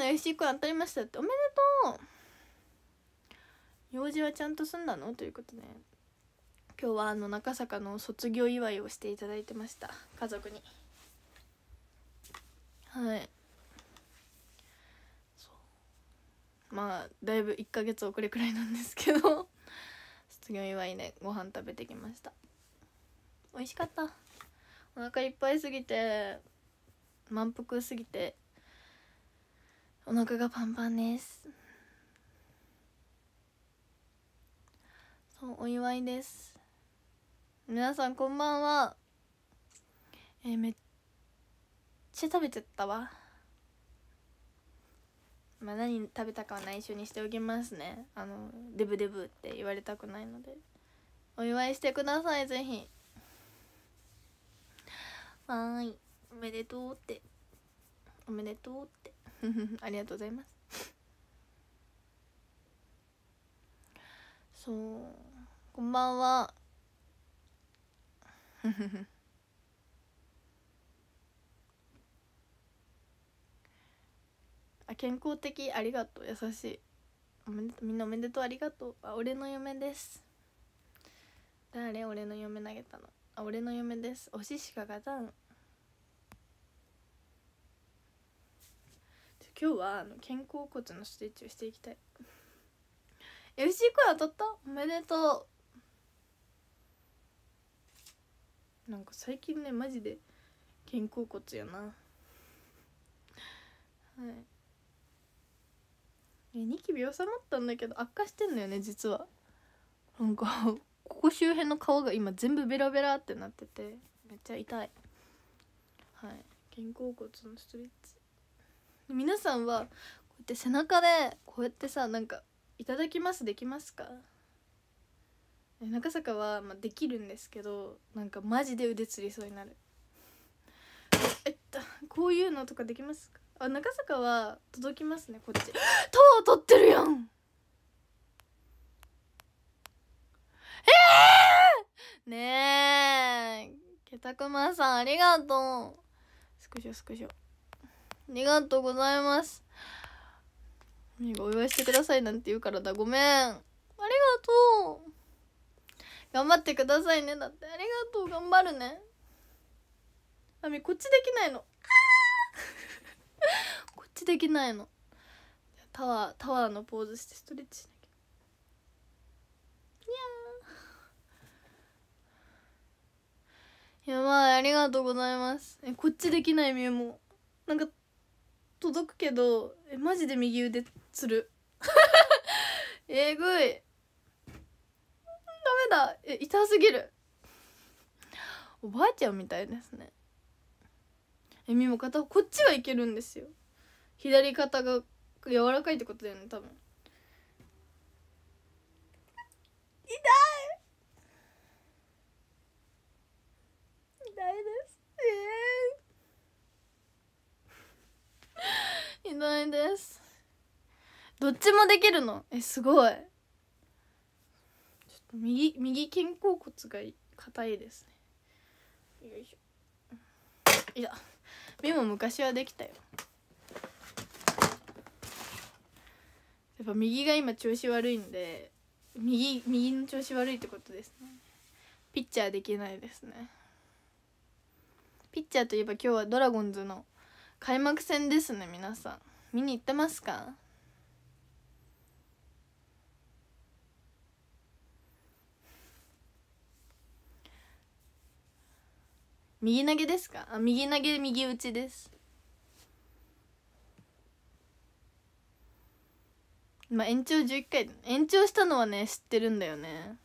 の FC コ当たりましたっておめでとう用事はちゃんと済んだのということで今日はあの中坂の卒業祝いをしていただいてました家族にはいまあだいぶ1ヶ月遅れくらいなんですけど卒業祝いでご飯食べてきました美味しかったお腹いっぱいすぎて満腹すぎてお腹がパンパンですそうお祝いです皆さんこんばんはえー、めっちゃ食べちゃったわまあ何食べたかは内緒にしておきますねあのデブデブって言われたくないのでお祝いしてくださいぜひはーいおめでとうっておめでとうって ありがとうございますそうこんばんは あ健康的ありがとう優しいおめでみんなおめでとうありがとうあ俺の嫁です誰俺の嫁投げたのあ俺の嫁ですおししかがたん今日はあの肩甲骨のストレッチをしていきたい FC 声当たったおめでとうなんか最近ねマジで肩甲骨やなはいニキビ収まったんだけど悪化してんのよね実はなんかここ周辺の皮が今全部ベラベラってなっててめっちゃ痛いはい肩甲骨のストレッチ皆さんはこうやって背中でこうやってさなんか「いただきます」できますか中坂は、まあ、できるんですけどなんかマジで腕つりそうになるえっとこういうのとかできますかあ中坂は届きますねこっち「塔を取ってるやん!」えねえけたくまさんありがとうスクショスクショありがとうございますお祝いしてくださいなんて言うからだごめんありがとう頑張ってくださいねだってありがとう頑張るねあみこっちできないのこっちできないのタワータワーのポーズしてストレッチしなきゃいやーやばいありがとうございますえこっちできないみゆもなんか届くけどえマジで右腕つる えぐいダメだえ痛すぎるおばあちゃんみたいですねえみも片こっちはいけるんですよ左肩が柔らかいってことだよね多分痛い痛いですえーいないですどっちもできるのえすごい右右肩甲骨が硬いですねよいしょいや目も昔はできたよやっぱ右が今調子悪いんで右右の調子悪いってことですねピッチャーできないですねピッチャーといえば今日はドラゴンズの開幕戦ですね皆さん見に行ってますか右投げですかあ右投げ右打ちですまあ延長11回延長したのはね知ってるんだよね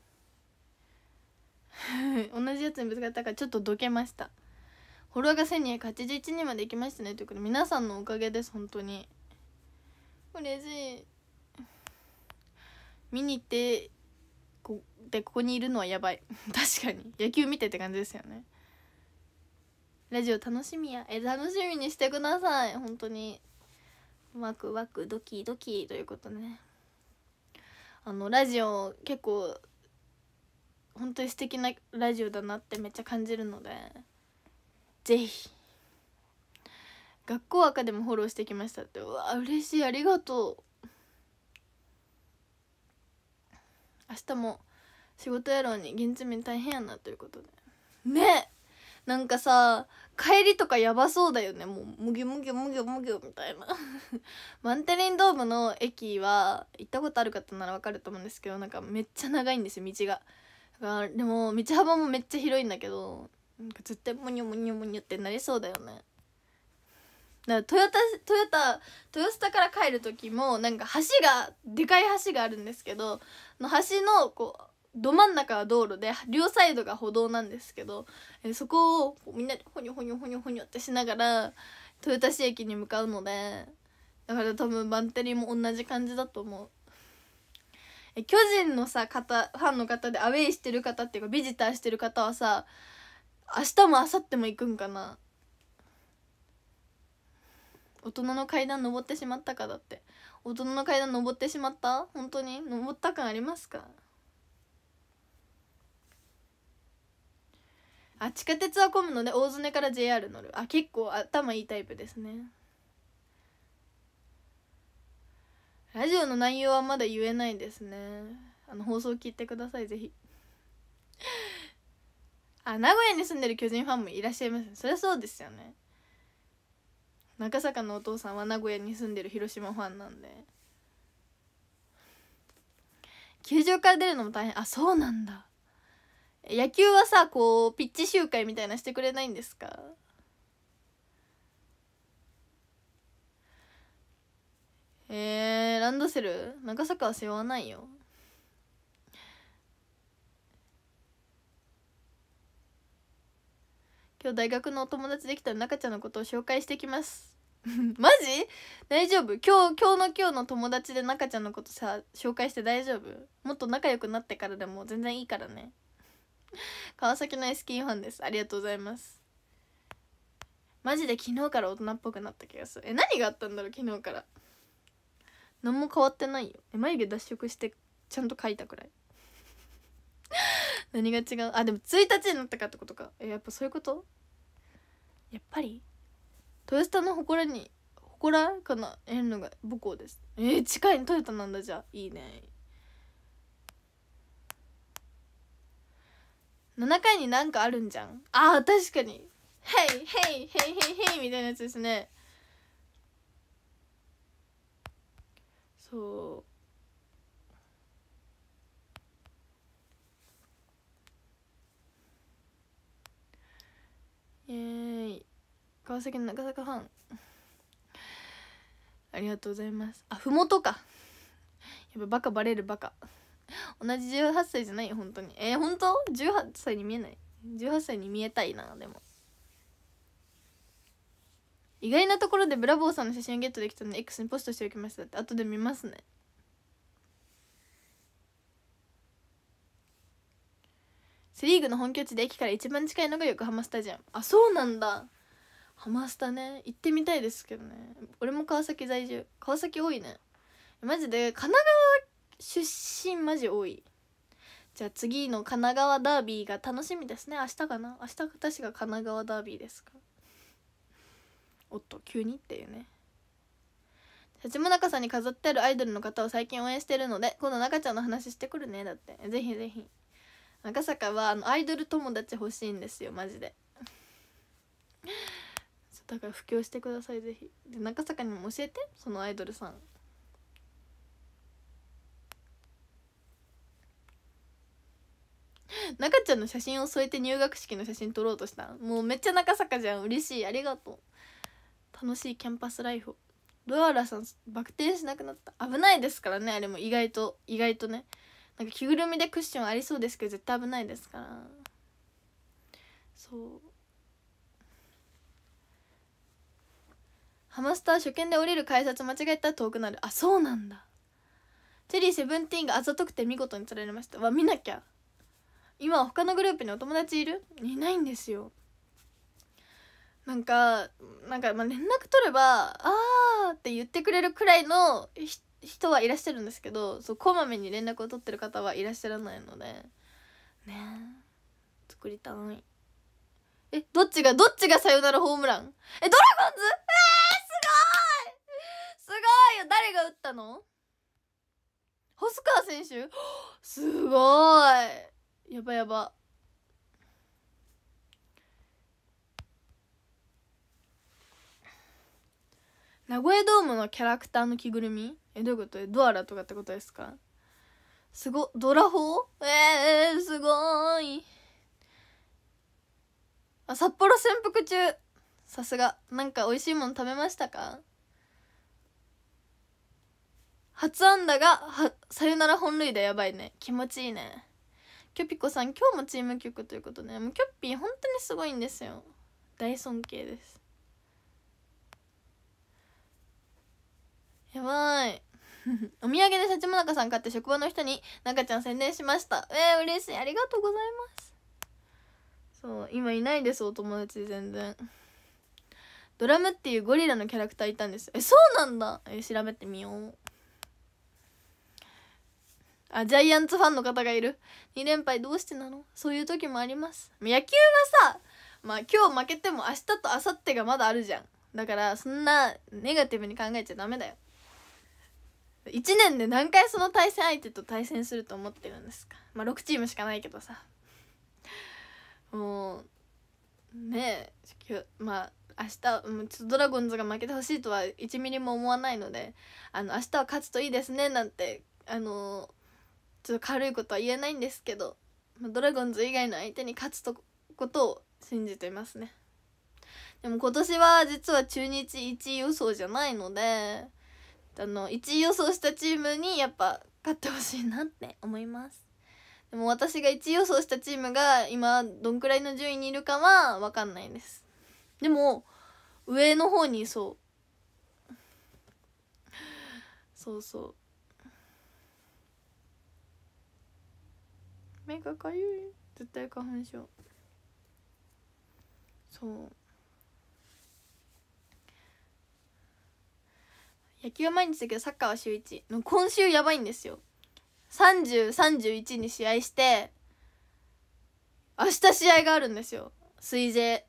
同じやつにぶつかったからちょっとどけましたフォロワーが1281人まで行きましたねということで皆さんのおかげです本当に嬉しい見に行ってこでここにいるのはやばい 確かに野球見てって感じですよねラジオ楽しみやえ楽しみにしてください本当にワクワクドキドキということねあのラジオ結構本当に素敵なラジオだなってめっちゃ感じるのでぜひ学校赤でもフォローしてきましたってうわ嬉しいありがとう明日も仕事やろうに現地面大変やなということでねなんかさ帰りとかやばそうだよねもうむぎゅむぎゅむぎゅむぎゅみたいな マンテリンドームの駅は行ったことある方ならわかると思うんですけどなんかめっちゃ長いんですよ道がでも道幅もめっちゃ広いんだけどなんか絶対モニョモニョモニョってなりそうだよねだからトヨタトヨタ豊洲から帰る時もなんか橋がでかい橋があるんですけどの橋のこうど真ん中は道路で両サイドが歩道なんですけど、えそこをみんなでホニョホニョホニョホニョってしながら豊田市駅に向かうのでだから多分バンテリーも同じ感じだと思う。え巨人のさ方ファンの方でアウェイしてる方っていうかビジターしてる方はさ明日も明後日も行くんかな大人の階段登ってしまったかだって大人の階段登ってしまった本当に登った感ありますかあ地下鉄は混むので大詰めから JR 乗るあ結構頭いいタイプですねラジオの内容はまだ言えないですねあの放送聞いてくださいぜひあ名古屋に住んでる巨人ファンもいらっしゃいますそりゃそうですよね中坂のお父さんは名古屋に住んでる広島ファンなんで球場から出るのも大変あそうなんだ野球はさこうピッチ集会みたいなしてくれないんですかえー、ランドセル長坂は背負わないよ今日大学のお友達できた中ちゃんのことを紹介してきます マジ大丈夫今日今日の今日の友達で中ちゃんのことさ紹介して大丈夫もっと仲良くなってからでも全然いいからね川崎のエスキンファンですありがとうございますマジで昨日から大人っぽくなった気がするえ何があったんだろう昨日から何も変わってないよえ眉毛脱色してちゃんと描いたくらい何が違うあでも1日になったかってことかえやっぱそういうことやっぱりトヨタの祠に祠かなえんのが母校ですえー、近いトヨタなんだじゃいいね7回になんかあるんじゃんあー確かに「ヘイヘイヘイヘイヘイ」みたいなやつですねそうイエーイ川崎の中坂ファンありがとうございますあふもとかやっぱバカバレるバカ同じ18歳じゃないよ本当にえー、本当 ?18 歳に見えない18歳に見えたいなでも意外なところでブラボーさんの写真をゲットできたので X にポストしておきましたって後で見ますねセ・リーグの本拠地で駅から一番近いのが横浜スタジアムあそうなんだハマスタね行ってみたいですけどね俺も川崎在住川崎多いねマジで神奈川出身マジ多いじゃあ次の神奈川ダービーが楽しみですね明日かな明日確か神奈川ダービーですかおっと急にっていうね八村も中さんに飾ってあるアイドルの方を最近応援してるので今度中ちゃんの話してくるねだってぜひぜひ赤坂はあのアイドル友達欲しいんですよマジで だから布教してくださいぜひで中坂にも教えてそのアイドルさん中ちゃんの写真を添えて入学式の写真撮ろうとしたもうめっちゃ中坂じゃん嬉しいありがとう楽しいキャンパスライフロアラさんバク転しなくなった危ないですからねあれも意外と意外とねなんか着ぐるみでクッションありそうですけど絶対危ないですからそうハマスター初見で降りる改札間違えたら遠くなるあそうなんだチェリーセブンティーンがあざとくて見事に釣られましたわ見なきゃ今は他のグループにお友達いるいないんですよなんかなんかまあ連絡取れば「あー」って言ってくれるくらいの人人はいらっしゃるんですけどそうこまめに連絡を取ってる方はいらっしゃらないのでね作りたいえどっちがどっちがさよならホームランえドラゴンズえー、すごいすごいよ誰が打ったの細川選手 すごいやばやば名古屋ドームのキャラクターの着ぐるみえどういうことドアラとかってことですかすごドラホえー、すごいあ札幌潜伏中さすがなんか美味しいもの食べましたか初安打がはさよなら本塁打やばいね気持ちいいねきょぴこさん今日もチーム曲ということでもうきょっぴー本当にすごいんですよ大尊敬ですやばい お土産でシャチモナカさん買って職場の人に中ちゃん宣伝しましたえー、嬉しいありがとうございますそう今いないですお友達全然ドラムっていうゴリラのキャラクターいたんですえそうなんだえ調べてみようあジャイアンツファンの方がいる2連敗どうしてなのそういう時もあります野球はさまあ今日負けても明日と明後日がまだあるじゃんだからそんなネガティブに考えちゃダメだよ1年で何回その対戦相手と対戦すると思ってるんですかまあ6チームしかないけどさもうねえまあ明日ドラゴンズが負けてほしいとは1ミリも思わないのであの明日は勝つといいですねなんてあのちょっと軽いことは言えないんですけどドラゴンズ以外の相手に勝つとことを信じてますねでも今年は実は中日1位予想じゃないのであの1位予想したチームにやっぱ勝ってほしいなって思いますでも私が1位予想したチームが今どんくらいの順位にいるかは分かんないですでも上の方にそうそうそう目がかゆい絶対花粉症そう野球は毎日だけどサッカーは週1の今週やばいんですよ3031に試合して明日試合があるんですよ水 J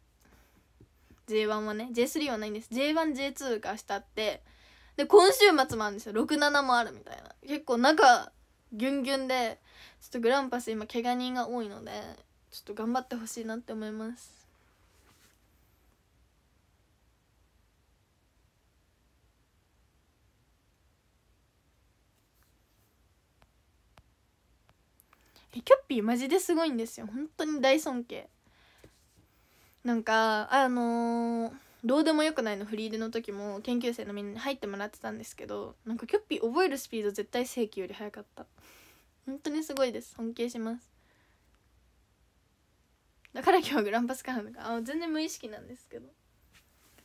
J1 はね J3 はないんです J1J2 が明日あってで今週末もあるんですよ67もあるみたいな結構中ギュンギュンでちょっとグランパス今怪我人が多いのでちょっと頑張ってほしいなって思いますキャッピーマジですごいんですよ本当に大尊敬なんかあのー、どうでもよくないのフリーでの時も研究生のみんなに入ってもらってたんですけどなんかキャッピー覚えるスピード絶対正規より速かった本当にすごいです尊敬しますだから今日はグランパスカーとかあ全然無意識なんですけど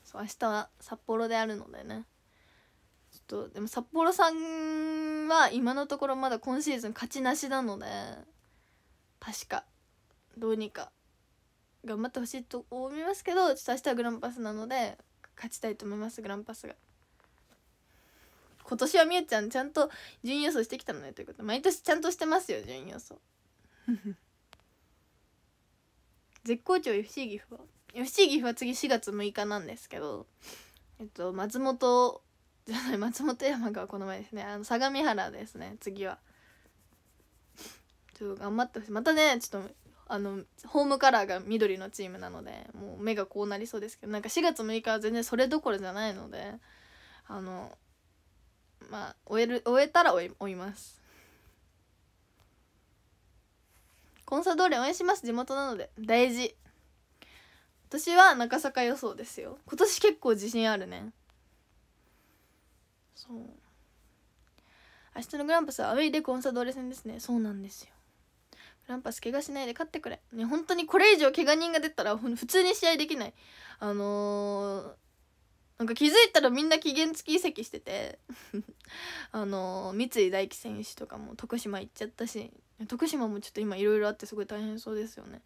そう明日は札幌であるのでねちょっとでも札幌さんは今のところまだ今シーズン勝ちなしなので確かどうにか頑張ってほしいと思いますけどちょっと明日はグランパスなので勝ちたいと思いますグランパスが今年はみゆちゃんちゃんと準予想してきたのねということ毎年ちゃんとしてますよ準予想 絶好調 FC 岐阜は FC 岐阜は次4月6日なんですけどえっと松本じゃない松本山がこの前ですねあの相模原ですね次はちょっと頑張ってほしいまたねちょっとあのホームカラーが緑のチームなのでもう目がこうなりそうですけどなんか4月6日は全然それどころじゃないのであのまあ終える終えたら追い追いますコンサドーレ応援します地元なので大事私は中坂予想ですよ今年結構自信あるねそう明日のグランパスはアウェイでコンサドーレ戦ですねそうなんですよランパス怪我しないで勝ってくれね本当にこれ以上怪我人が出たら普通に試合できないあのー、なんか気づいたらみんな期限付き移籍してて あのー、三井大輝選手とかも徳島行っちゃったし徳島もちょっと今いろいろあってすごい大変そうですよね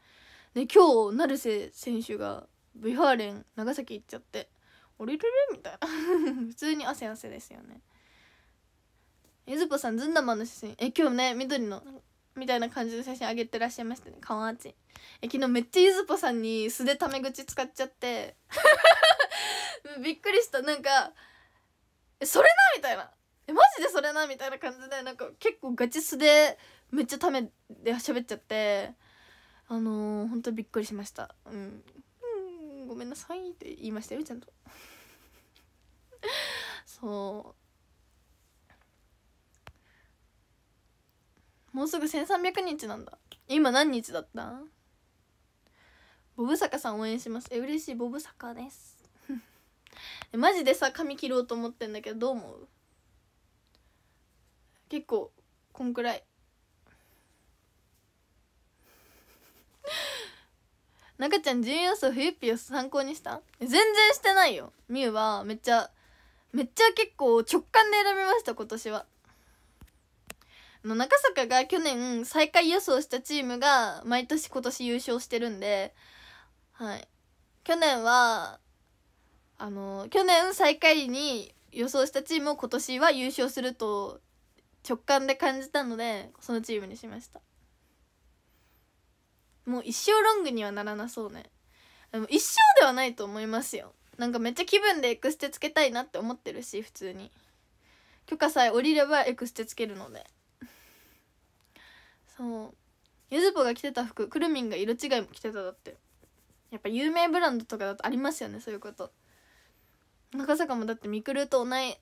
で今日成瀬選手がビハーレン長崎行っちゃって降りれるみたいな 普通に汗汗ですよねゆずぽさんずんだまの写真え今日ね緑のみたいな感じの写真上げてらっしゃいましたね顔わちえ昨日めっちゃゆずぽさんに素でタメ口使っちゃって びっくりしたなんか「えそれな!」みたいな「えマジでそれな!」みたいな感じでなんか結構ガチ素でめっちゃタメで喋っちゃってあのー、ほんとびっくりしましたうんごめんなさいって言いましたよちゃんと そうもうすぐ1300日なんだ今何日だったボブ坂さん応援しますえ嬉しいボブ坂です マジでさ髪切ろうと思ってんだけどどう思う結構こんくらい 中ちゃん順要素冬ピを参考にした全然してないよみゆはめっちゃめっちゃ結構直感で選びました今年はの中坂が去年最下位予想したチームが毎年今年優勝してるんで、はい、去年はあの去年最下位に予想したチームを今年は優勝すると直感で感じたのでそのチームにしましたもう一生ロングにはならなそうねでも一生ではないと思いますよなんかめっちゃ気分でエクステつけたいなって思ってるし普通に許可さえ下りればエクステつけるのでそうゆずぽが着てた服くるみんが色違いも着てただってやっぱ有名ブランドとかだとありますよねそういうこと中坂もだってみくるとおないん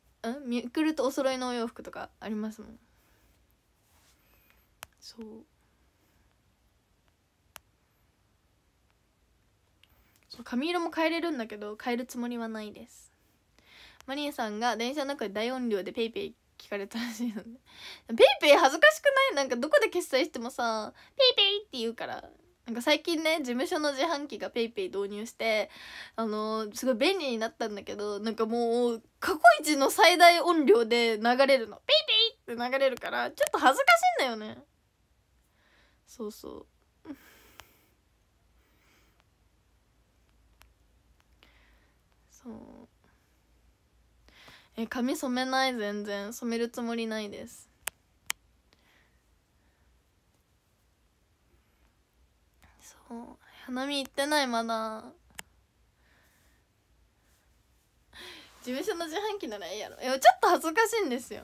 みくるとお揃いのお洋服とかありますもんそうそう髪色も変えれるんだけど変えるつもりはないですマリンさんが電車の中で大音量でペイペイ聞かれたらしいのでペイペイ恥ずかしくないなんかどこで決済してもさペイペイって言うからなんか最近ね事務所の自販機が PayPay 導入してあのー、すごい便利になったんだけどなんかもう過去一の最大音量で流れるの PayPay って流れるからちょっと恥ずかしいんだよねそうそうそうえ髪染めない全然染めるつもりないですそう花見行ってないまだ事務所の自販機ならええやろいやちょっと恥ずかしいんですよ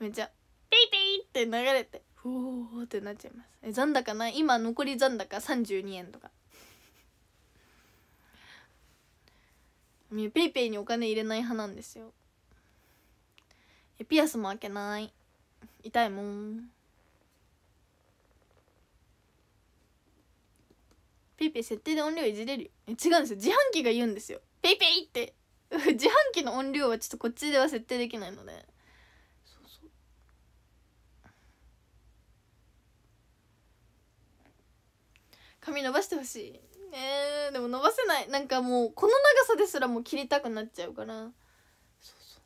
めっちゃピーピーって流れてふおーってなっちゃいますえ残高ない今残り残高32円とかペイペイにお金入れない派なんですよピアスも開けない痛いもんペイペイ設定で音量いじれるよ違うんですよ自販機が言うんですよペイペイって 自販機の音量はちょっとこっちでは設定できないのでそうそう髪伸ばしてほしいえー、でも伸ばせないなんかもうこの長さですらもう切りたくなっちゃうからそうそう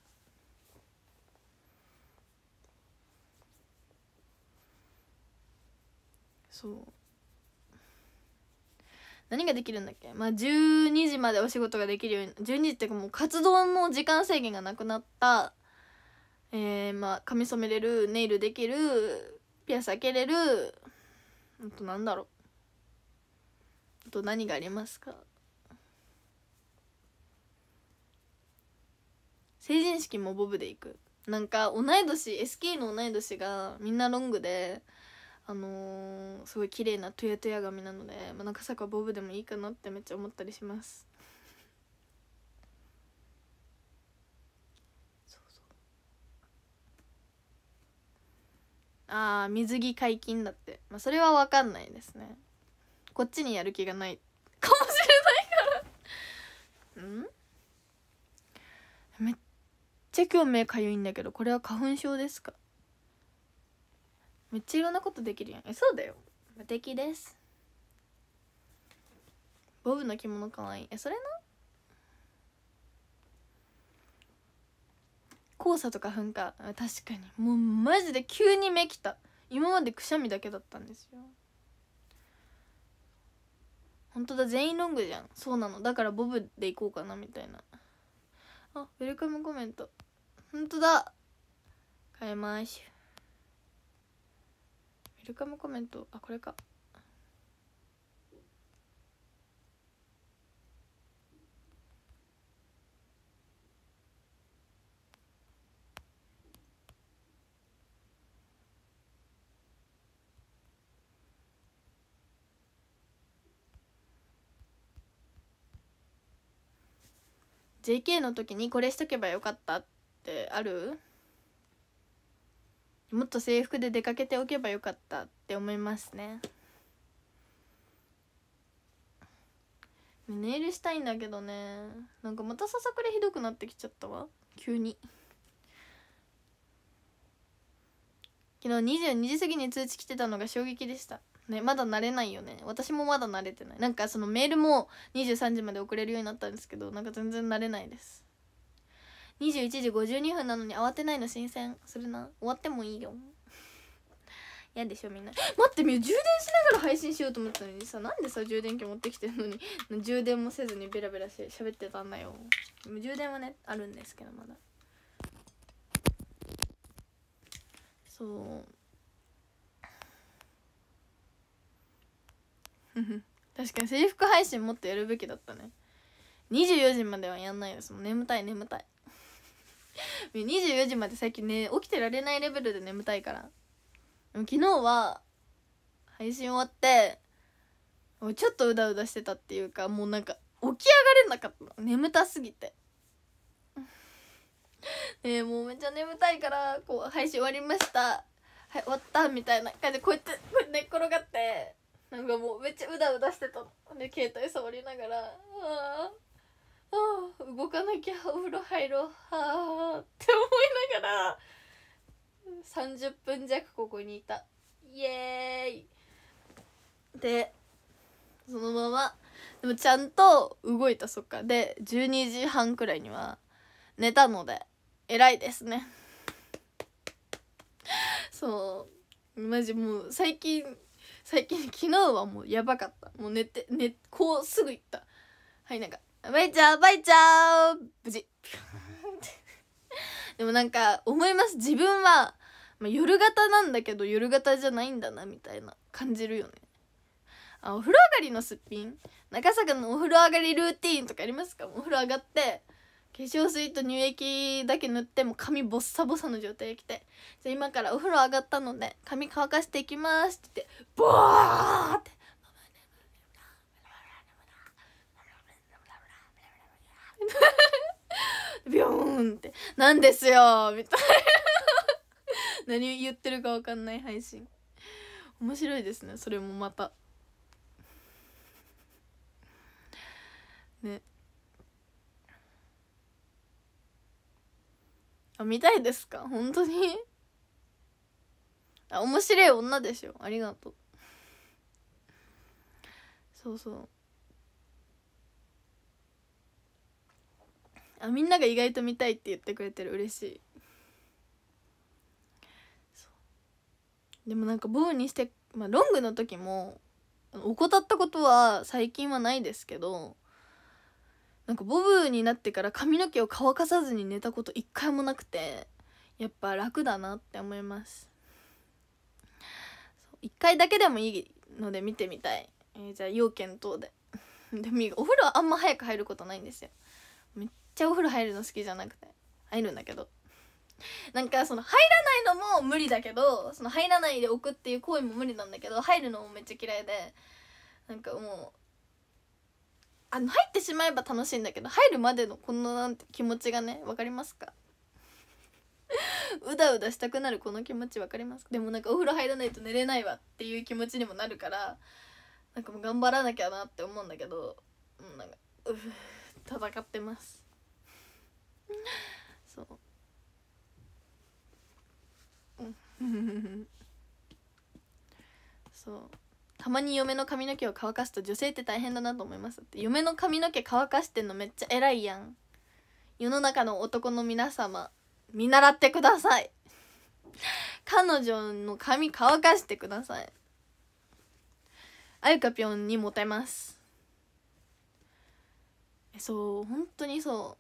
そう何ができるんだっけまあ12時までお仕事ができるように12時っていうかもう活動の時間制限がなくなったえー、まあ髪染めれるネイルできるピアス開けれるあとなんだろうあと何がありますか成人式もボブで行くなんか同い年 SK の同い年がみんなロングであのー、すごい綺麗なトゥヤトヤ髪なので、まあ、中坂ボブでもいいかなってめっちゃ思ったりしますああ水着解禁だって、まあ、それは分かんないですねこっちにやる気がないかもしれないからうんめっちゃ今日目かゆいんだけどこれは花粉症ですかめっちゃいろんなことできるやんえそうだよ無敵ですボブの着物かわいいえそれな黄砂とか噴火確かにもうマジで急に目きた今までくしゃみだけだったんですよ本当だ全員ロングじゃんそうなのだからボブでいこうかなみたいなあウェルカムコメント本当だ変えまーしウェルカムコメントあこれか JK の時にこれしとけばよかったってあるもっと制服で出かけておけばよかったって思いますね寝イルしたいんだけどねなんかまたささくれひどくなってきちゃったわ急に昨日22時過ぎに通知来てたのが衝撃でしたねまだ慣れないよね私もまだ慣れてないなんかそのメールも23時まで送れるようになったんですけどなんか全然慣れないです21時52分なのに慌てないの新鮮するな終わってもいいよ嫌でしょみんな待ってみよ充電しながら配信しようと思ったのにさなんでさ充電器持ってきてるのに充電もせずにベラベラし喋ってたんだよ充電はねあるんですけどまだそう確かに制服配信もっとやるべきだったね24時まではやんないですもう眠たい眠たい24 時まで最近ね起きてられないレベルで眠たいから昨日は配信終わってちょっとうだうだしてたっていうかもうなんか起き上がれなかった眠たすぎて ねもうめっちゃ眠たいからこう配信終わりましたはい終わったみたいな感じでこうやってこうやって寝っ転がってなんかもうめっちゃうだうだしてたので携帯触りながら「ああ動かなきゃお風呂入ろうはあ」って思いながら30分弱ここにいたイエーイでそのままでもちゃんと動いたそっかで12時半くらいには寝たので偉いですねそうマジもう最近最近昨日はもうやばかったもう寝て寝こうすぐ行ったはいなんか「バイちゃうバイちゃう無事」でもなんか思います自分は、まあ、夜型なんだけど夜型じゃないんだなみたいな感じるよねあお風呂上がりのすっぴん中坂のお風呂上がりルーティンとかありますかお風呂上がって化粧水と乳液だけ塗っても髪ボッサボサの状態で来て「じゃあ今からお風呂上がったので髪乾かしていきます」って言ってボーって ビョーンってなんですよみたいな何言ってるか分かんない配信面白いですねそれもまたねあ見たいですか本当にあ面白い女でしょありがとうそうそうあみんなが意外と見たいって言ってくれてる嬉しいでもなんかボウにして、まあ、ロングの時も怠ったことは最近はないですけどなんかボブになってから髪の毛を乾かさずに寝たこと一回もなくてやっぱ楽だなって思います一回だけでもいいので見てみたい、えー、じゃあ要件等で でもいいお風呂あんま早く入ることないんですよめっちゃお風呂入るの好きじゃなくて入るんだけどなんかその入らないのも無理だけどその入らないで置くっていう行為も無理なんだけど入るのもめっちゃ嫌いでなんかもうあの入ってしまえば楽しいんだけど入るまでのこのなんて気持ちがね分かりますか うだうだしたくなるこの気持ち分かりますかでもなんかお風呂入らないと寝れないわっていう気持ちにもなるからなんかもう頑張らなきゃなって思うんだけどうなんかう戦ってます そううん そうたまに嫁の髪の毛を乾かすと女性って大変だなと思いますって嫁の髪の毛乾かしてんのめっちゃ偉いやん世の中の男の皆様見習ってください彼女の髪乾かしてくださいあゆかぴょんにモテますそう本当にそ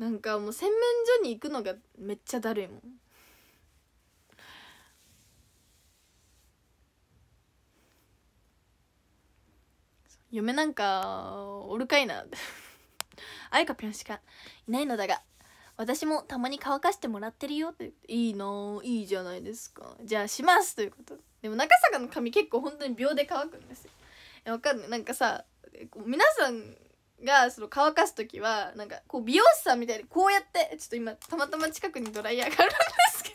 うなんかもう洗面所に行くのがめっちゃだるいもん嫁なんかおるかいなあい かぴょんしかいないのだが私もたまに乾かしてもらってるよっていいないいじゃないですかじゃあしますということでも中坂の髪結構本当に秒で乾くんですよわかんないなんかさ皆さんがその乾かす時はなんかこう美容師さんみたいにこうやってちょっと今たまたま近くにドライヤーがあるんですけ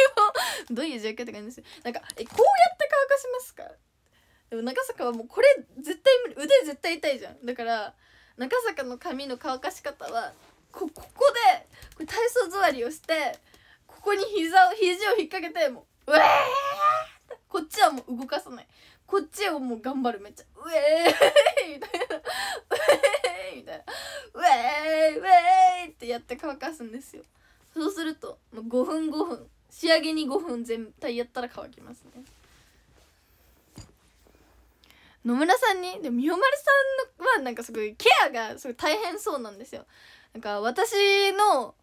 ど どういう状況って感じですなんかえこうやって乾かしますかでも長坂はもうこれ絶対腕絶対痛いじゃんだから長坂の髪の乾かし方はこここでこれ体操座りをしてここに膝を肘を引っ掛けてもう「うえー!」こっちはもう動かさないこっちをもう頑張るめっちゃ「うえー!」みたいな「うえー!」みたいな「うえー!」「うえー!」ってやって乾かすんですよそうすると5分5分仕上げに5分全体やったら乾きますね野村さんにでもみよまるさんはなんかすごいケアがすごい大変そうなんですよなんか私の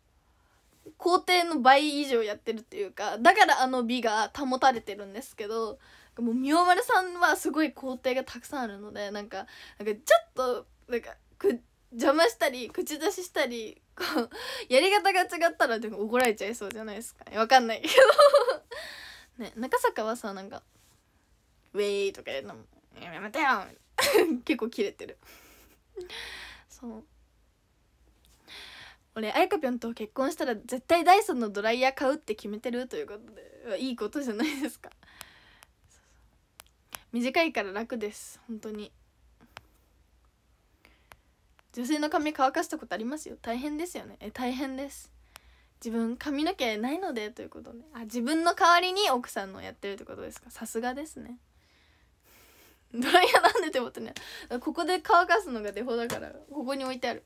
工程の倍以上やってるっていうかだからあの美が保たれてるんですけどもうみよまるさんはすごい工程がたくさんあるのでなんかなんかちょっとなんかく邪魔したり口出ししたりこうやり方が違ったらでも怒られちゃいそうじゃないですかわ、かんないけどね中坂はさなんか「ウェイ」とか言うのも「やめてよ! 」結構キレてるそう俺あやかぴょんと結婚したら絶対ダイソンのドライヤー買うって決めてるということでいいことじゃないですか短いから楽です本当に女性の髪乾かしたことありますよ大変ですよねえ大変です自分髪の毛ないのでということであ自分の代わりに奥さんのやってるってことですかさすがですねドライヤーなんでって思ってねここで乾かすのがデフォだからここに置いてある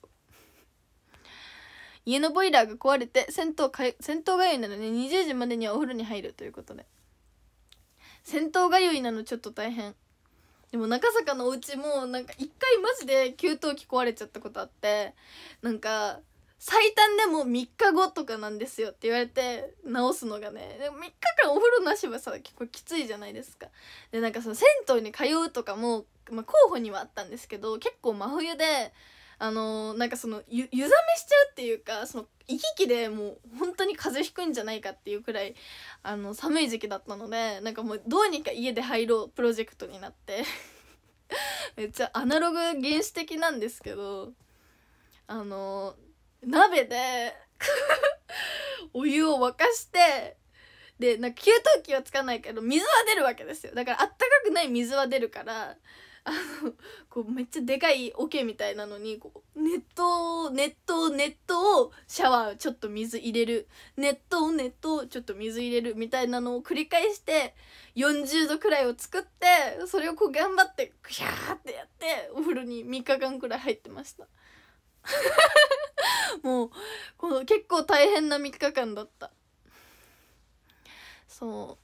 家のボイラーが壊れて銭湯か銭湯がゆいなのね20時までにはお風呂に入るということで銭湯がゆいなのちょっと大変でも中坂のお家もなんか一回マジで給湯器壊れちゃったことあってなんか最短でも3日後とかなんですよって言われて直すのがね3日間お風呂なしはさ結構きついじゃないですかでなんかその銭湯に通うとかも、まあ、候補にはあったんですけど結構真冬であのー、なんかその湯冷めしちゃうっていうかその行き来でもう本当に風邪ひくんじゃないかっていうくらいあの寒い時期だったのでなんかもうどうにか家で入ろうプロジェクトになって めっちゃアナログ原始的なんですけどあのー鍋でお湯を沸かしてでなんか給湯器はつかないけど水は出るわけですよだからあったかくない水は出るからあのこうめっちゃでかい桶みたいなのにこう熱湯熱湯熱湯をシャワーちょっと水入れる熱湯熱湯ちょっと水入れるみたいなのを繰り返して40度くらいを作ってそれをこう頑張ってクシャーってやってお風呂に3日間くらい入ってました。もうこの結構大変な3日間だったそ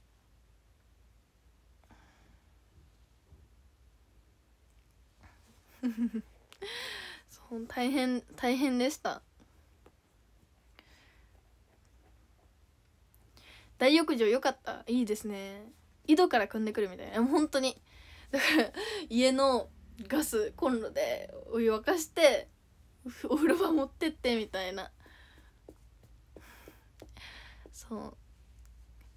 う そう大変大変でした大浴場良かったいいですね井戸から汲んでくるみたいな本当にだから家のガスコンロでお湯沸かして お風呂場持ってってみたいなそう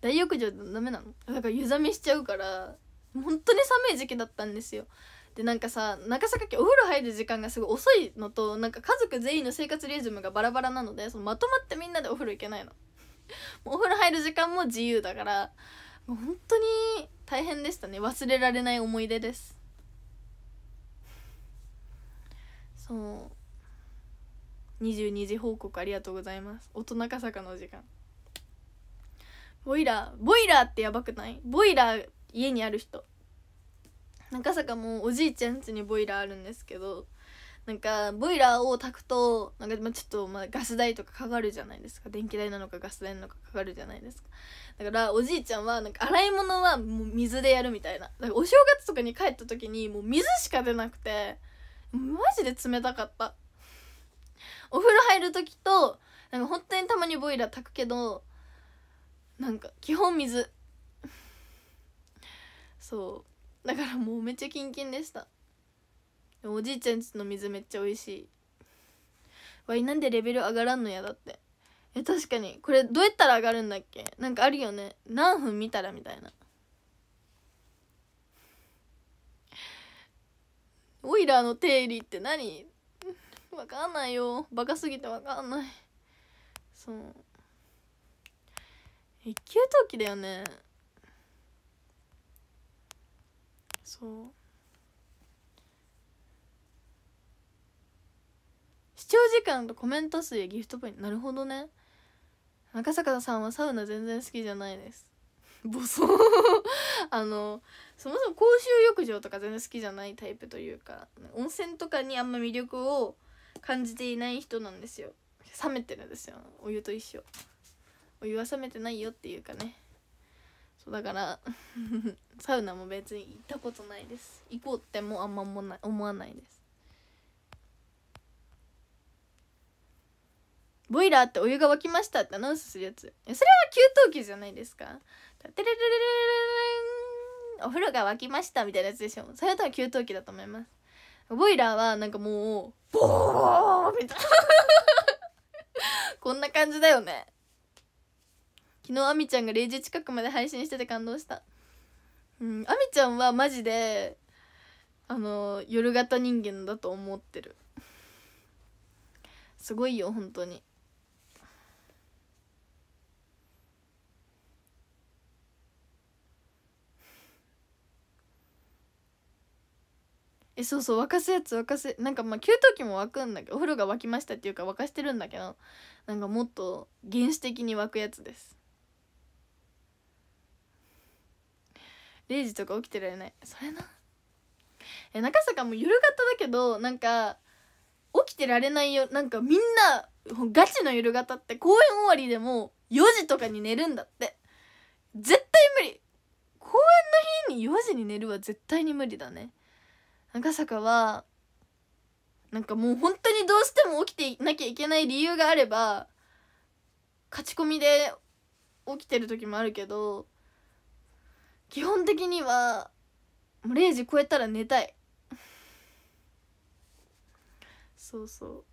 大浴場ダメなのだから湯冷めしちゃうから本当に寒い時期だったんですよでなんかさ長坂家お風呂入る時間がすごい遅いのとなんか家族全員の生活リズムがバラバラなのでそのまとまってみんなでお風呂行けないのお風呂入る時間も自由だからもう本当に大変でしたね忘れられない思い出ですそう22時報告ありがとうございます大人かさかの時間ボイラーボイラーってやばくないボイラー家にある人中坂もおじいちゃん家にボイラーあるんですけどなんかボイラーを炊くとなんかちょっとまあガス代とかかかるじゃないですか電気代なのかガス代なのかかかるじゃないですかだからおじいちゃんはなんか洗い物はもう水でやるみたいなだからお正月とかに帰った時にもう水しか出なくてマジで冷たかったお風呂入る時となんか本当にたまにボイラー炊くけどなんか基本水そうだからもうめっちゃキンキンでしたおじいちゃんちの水めっちゃ美味しいわいなんでレベル上がらんのやだってえ確かにこれどうやったら上がるんだっけなんかあるよね何分見たらみたいなオイラーの定理って何わかんないよバカすぎてわかんないそうえ級投器だよねそう視聴時間とコメント数やギフトポイントなるほどね赤坂さんはサウナ全然好きじゃないです ボソ あのそもそも公衆浴場とか全然好きじゃないタイプというか温泉とかにあんま魅力を感じていない人なんですよ冷めてるんですよお湯と一緒お湯は冷めてないよっていうかねそうだから サウナも別に行ったことないです行こうってもうあんまもない思わないですボイラーってお湯が沸きましたってアナウンスするやつそれは給湯器じゃないですかテレレレレレレお風呂が沸きましたみたいなやつでしょそれとは給湯器だと思いますボイラーはなんかもうボーみたいなこんな感じだよね昨日あみちゃんが0時近くまで配信してて感動したうんあみちゃんはマジであの夜型人間だと思ってるすごいよ本当にえそうそう沸かすやつ沸かすなんかまあ給湯器も沸くんだけどお風呂が沸きましたっていうか沸かしてるんだけどなんかもっと原始的に沸くやつです0時とか起きてられないそれなえ中坂も夜型だけどなんか起きてられないよなんかみんなガチの夜型って公演終わりでも4時とかに寝るんだって絶対無理公演の日に4時に寝るは絶対に無理だね長坂はなんかもう本当にどうしても起きていなきゃいけない理由があれば勝ち込みで起きてる時もあるけど基本的にはもう0時超えたら寝たいそうそ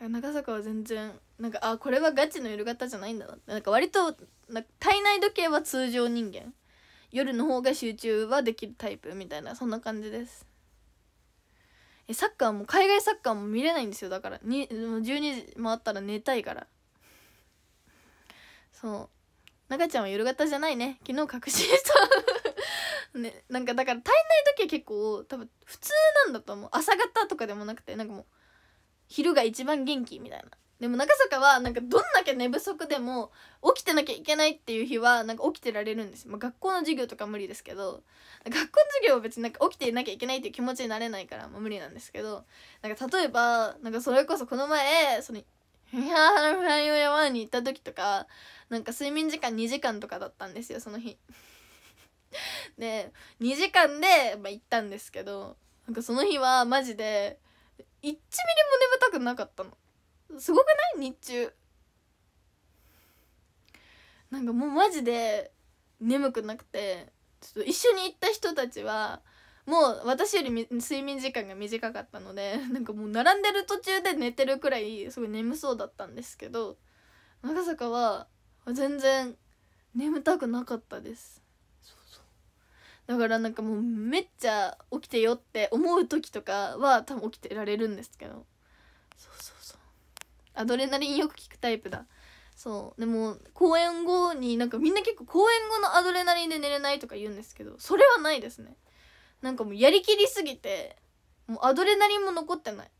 う長坂は全然なんかあこれはガチの夜型じゃないんだななんか割と体内時計は通常人間夜の方が集中はできるタイプみたいなそんな感じですえサッカーも海外サッカーも見れないんですよだからに12時回ったら寝たいからそう中ちゃんは夜型じゃないね昨日確信した ねなんかだから足りない時は結構多分普通なんだと思う朝方とかでもなくてなんかもう昼が一番元気みたいなでも中坂はなんかどんだけ寝不足でも起きてなきゃいけないっていう日はなんか起きてられるんですよ、まあ、学校の授業とか無理ですけど学校の授業は別になんか起きていなきゃいけないっていう気持ちになれないから、まあ、無理なんですけどなんか例えばなんかそれこそこの前その「いやフライを山に行った時とかなんか睡眠時間2時間とかだったんですよその日 で2時間で、まあ、行ったんですけどなんかその日はマジで1ミリも眠たくなかったのすごくない日中なんかもうマジで眠くなくてちょっと一緒に行った人たちはもう私より睡眠時間が短かったので なんかもう並んでる途中で寝てるくらいすごい眠そうだったんですけど長坂は全然眠たくなかったですだからなんかもうめっちゃ起きてよって思う時とかは多分起きてられるんですけどそうそうアドレナリンよく効くタイプだそうでも公演後になんかみんな結構公演後のアドレナリンで寝れないとか言うんですけどそれはないですねなんかもうやりきりすぎてもうアドレナリンも残ってない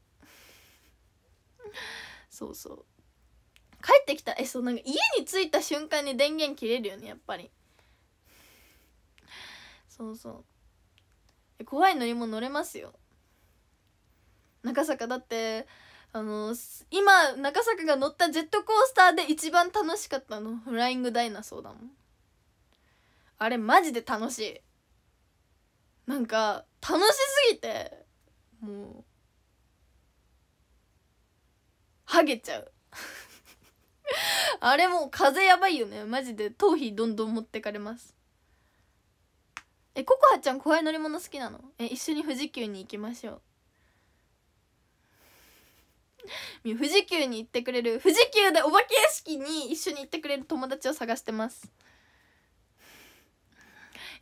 そうそう帰ってきたえそうなんか家に着いた瞬間に電源切れるよねやっぱりそうそう怖い乗り物乗れますよ中坂だってあの今中坂が乗ったジェットコースターで一番楽しかったのフライングダイナソーだもんあれマジで楽しいなんか楽しすぎてもうハゲちゃうあれもう風やばいよねマジで頭皮どんどん持ってかれますえココハちゃん怖い乗り物好きなのえ一緒に富士急に行きましょう 富士急に行ってくれる富士急でお化け屋敷に一緒に行ってくれる友達を探してます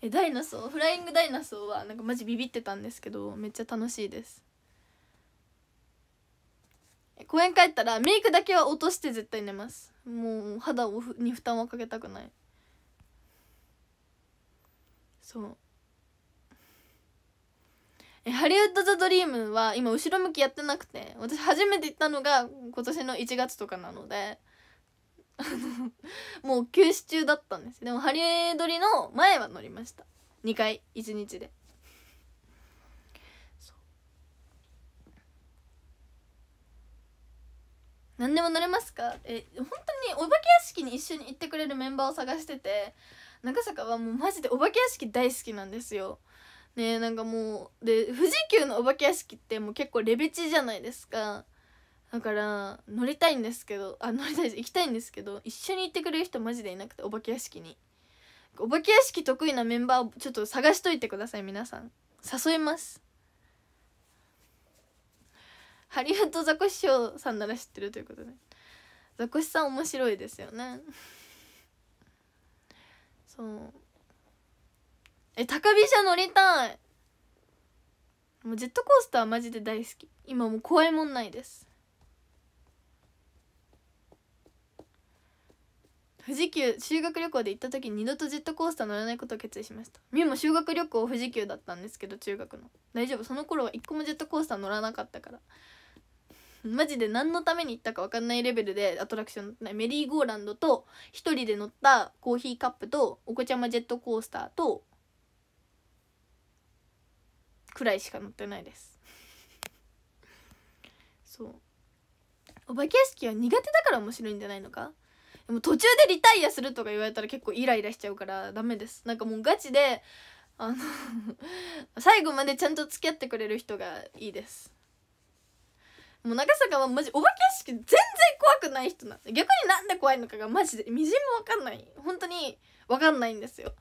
えダイナソーフライングダイナソーはなんかマジビビってたんですけどめっちゃ楽しいです公園帰ったらメイクだけは落として絶対寝ますもう肌をに負担はかけたくないそうえハリウッド・ザ・ドリームは今後ろ向きやってなくて私初めて行ったのが今年の1月とかなので もう休止中だったんですでもハリエドリの前は乗りました2回1日で何でも乗れますかえ本当にお化け屋敷に一緒に行ってくれるメンバーを探してて中坂はもうマジでお化け屋敷大好きなんですよねなんかもうで富士急のお化け屋敷ってもう結構レベチじゃないですかだから乗りたいんですけどあ乗りたい行きたいんですけど一緒に行ってくれる人マジでいなくてお化け屋敷にお化け屋敷得意なメンバーをちょっと探しといてください皆さん誘いますハリウッドザコシショウさんなら知ってるということでザコシさん面白いですよねそうえ高飛車乗りたいもうジェットコースターマジで大好き今もう怖いもんないです富士急修学旅行で行った時に二度とジェットコースター乗らないことを決意しましたみも修学旅行富士急だったんですけど中学の大丈夫その頃は一個もジェットコースター乗らなかったからマジで何のために行ったか分かんないレベルでアトラクションないメリーゴーランドと一人で乗ったコーヒーカップとお子ちゃまジェットコースターとくらいしか載ってないですそうお化け屋敷は苦手だから面白いんじゃないのかでも途中でリタイアするとか言われたら結構イライラしちゃうからダメですなんかもうガチであの 最後までちゃんと付き合ってくれる人がいいですもう長坂はマジお化け屋敷全然怖くない人なんで逆になんで怖いのかがマジでみじんも分かんない本当に分かんないんですよ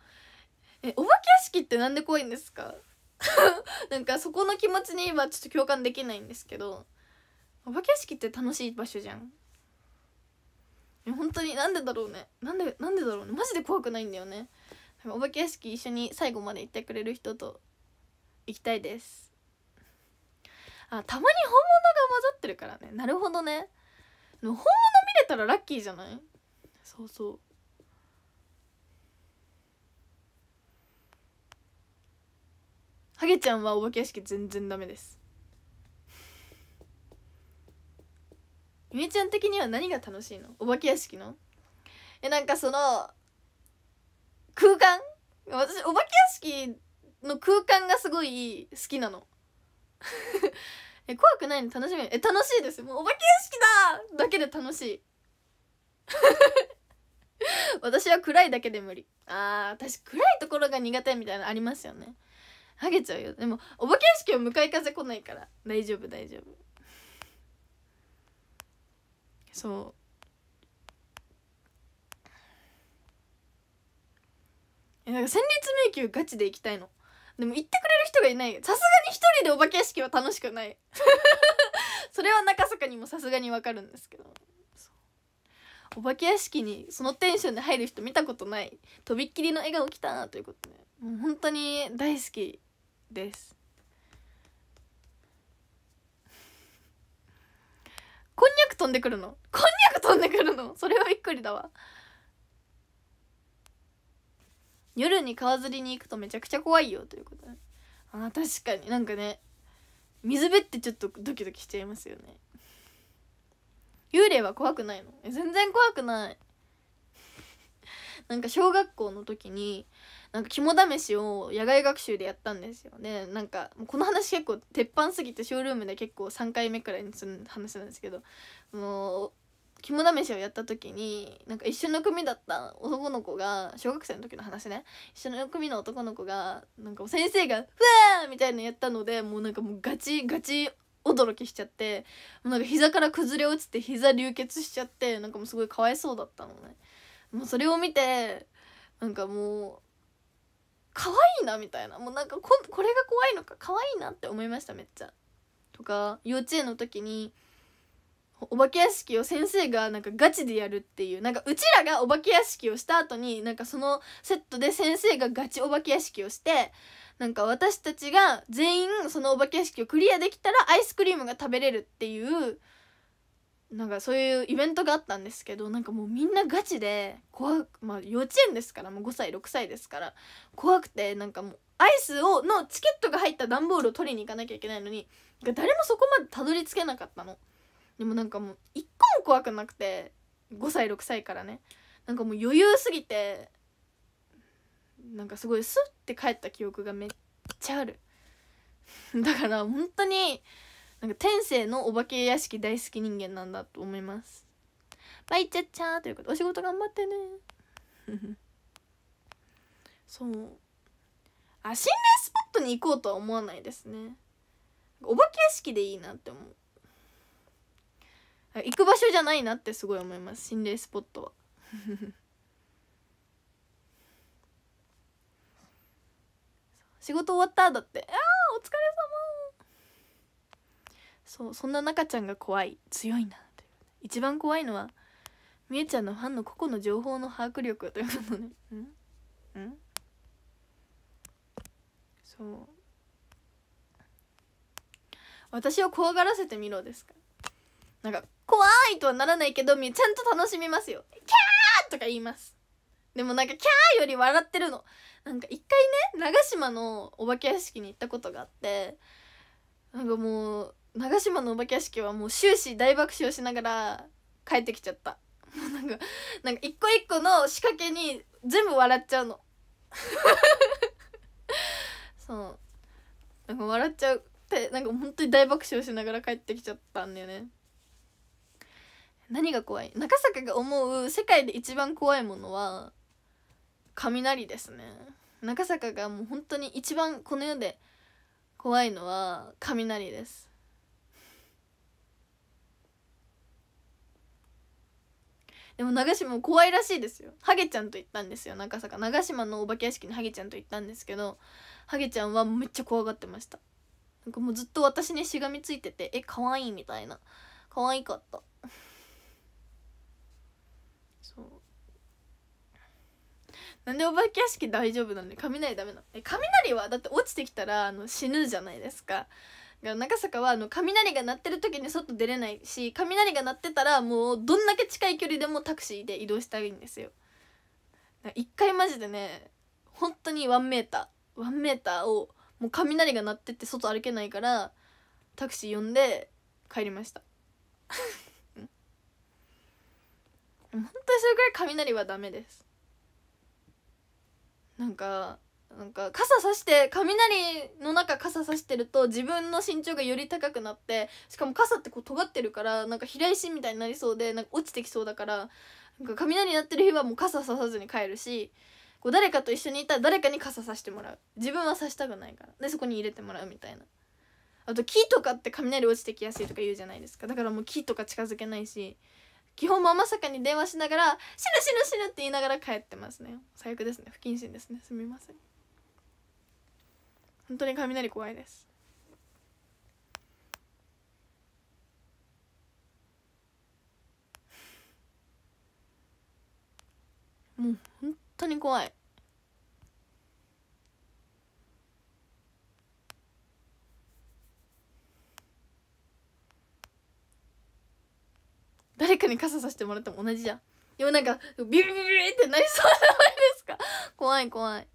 えお化け屋敷ってなんで怖いんですか なんかそこの気持ちに今ちょっと共感できないんですけどお化け屋敷って楽しい場所じゃん本当になんでだろうねなんでなんでだろうねマジで怖くないんだよねお化け屋敷一緒に最後まで行ってくれる人と行きたいですあたまに本物が混ざってるからねなるほどね本物見れたらラッキーじゃないそうそうハゲちゃんはお化け屋敷全然ダメですゆめちゃん的には何が楽しいのお化け屋敷のえなんかその空間私お化け屋敷の空間がすごい好きなの え怖くないの楽しみえ楽しいですもうお化け屋敷だだけで楽しい 私は暗いだけで無理あー私暗いところが苦手みたいなのありますよねハゲちゃうよでもお化け屋敷は向かい風来ないから大丈夫大丈夫そうえなんか戦慄迷宮ガチで行きたいのでも行ってくれる人がいないさすがに一人でお化け屋敷は楽しくない それは中坂にもさすがにわかるんですけどお化け屋敷にそのテンションで入る人見たことないとびっきりの笑顔きたなということでもう本当に大好きですこんにゃく飛んでくるのこんにゃく飛んでくるのそれはびっくりだわ夜に川釣りに行くとめちゃくちゃ怖いよということああ確かになんかね水辺ってちょっとドキドキしちゃいますよね幽霊は怖くないのえ全然怖くないなんか小学校の時になんか肝試しを野外学習でやったんですよねなんかこの話結構鉄板すぎてショールームで結構3回目くらいにする話なんですけどもう肝試しをやった時になんか一緒の組だった男の子が小学生の時の話ね一緒の組の男の子がなんか先生が「うわー!」みたいなやったのでもうなんかもうガチガチ驚きしちゃってなんか膝から崩れ落ちて膝流血しちゃってなんかもうすごいかわいそうだったのねもうそれを見てなんかもう可愛いなみたいなもうなんかここれが怖いのか可愛いなって思いましためっちゃ。とか幼稚園の時にお化け屋敷を先生がなんかガチでやるっていうなんかうちらがお化け屋敷をした後になんかそのセットで先生がガチお化け屋敷をしてなんか私たちが全員そのお化け屋敷をクリアできたらアイスクリームが食べれるっていうなんかそういうイベントがあったんですけどなんかもうみんなガチで怖くまあ幼稚園ですからもう5歳6歳ですから怖くてなんかもうアイスをのチケットが入った段ボールを取りに行かなきゃいけないのに誰もそこまでたどり着けなかったのでもなんかもう一個も怖くなくて5歳6歳からねなんかもう余裕すぎてなんかすごいスッて帰った記憶がめっちゃある だから本当になんか天性のお化け屋敷大好き人間なんだと思いますバイチャッチャーということお仕事頑張ってね そうあ心霊スポットに行こうとは思わないですねお化け屋敷でいいなって思う行く場所じゃないなってすごい思います心霊スポットは 仕事終わっただってああお疲れ様そうそんな中ちゃんが怖い強いなと一番怖いのはみゆちゃんのファンの個々の情報の把握力ということねうんうんそう私を怖がらせてみろですかなんか怖いとはならないけどみゆちゃんと楽しみますよキャーとか言いますでもなんかキャーより笑ってるのなんか一回ね長島のお化け屋敷に行ったことがあってなんかもう長島のお化け屋敷はもう終始大爆笑しながら帰ってきちゃったもう なんかなんか一個一個の仕掛けに全部笑っちゃうの そうなんか笑っちゃうってなんか本当に大爆笑しながら帰ってきちゃったんだよね何が怖い中坂が思う世界で一番怖いものは雷ですね中坂がもう本当に一番この世で怖いのは雷ですでも長島怖いらしいですよハゲちゃんと行ったんですよ中坂長島のお化け屋敷にハゲちゃんと行ったんですけどハゲちゃんはめっちゃ怖がってましたなんかもうずっと私にしがみついててえ可愛いみたいな可愛かったそうなんでお化け屋敷大丈夫なんで雷ダメなのえ雷はだって落ちてきたらあの死ぬじゃないですかが長坂はあの雷が鳴ってる時に外出れないし雷が鳴ってたらもうどんだけ近い距離でもタクシーで移動したいんですよ一回マジでね本当にワンメーターワンメーターをもう雷が鳴ってて外歩けないからタクシー呼んで帰りました本当にそれくらい雷はダメですなんかなんか傘さして雷の中傘さしてると自分の身長がより高くなってしかも傘ってこう尖ってるからなんか平石みたいになりそうでなんか落ちてきそうだからなんか雷鳴ってる日はもう傘ささずに帰るしこう誰かと一緒にいたら誰かに傘さしてもらう自分はさしたくないからでそこに入れてもらうみたいなあと木とかって雷落ちてきやすいとか言うじゃないですかだからもう木とか近づけないし基本ままさかに電話しながら「死ぬ死ぬ死ぬ」って言いながら帰ってますね最悪ですね不謹慎ですねすみません本当に雷怖いですもう本当に怖い誰かに傘さしてもらっても同じじゃんでもなんかビリビリビリってなりそうじゃないですか怖い怖い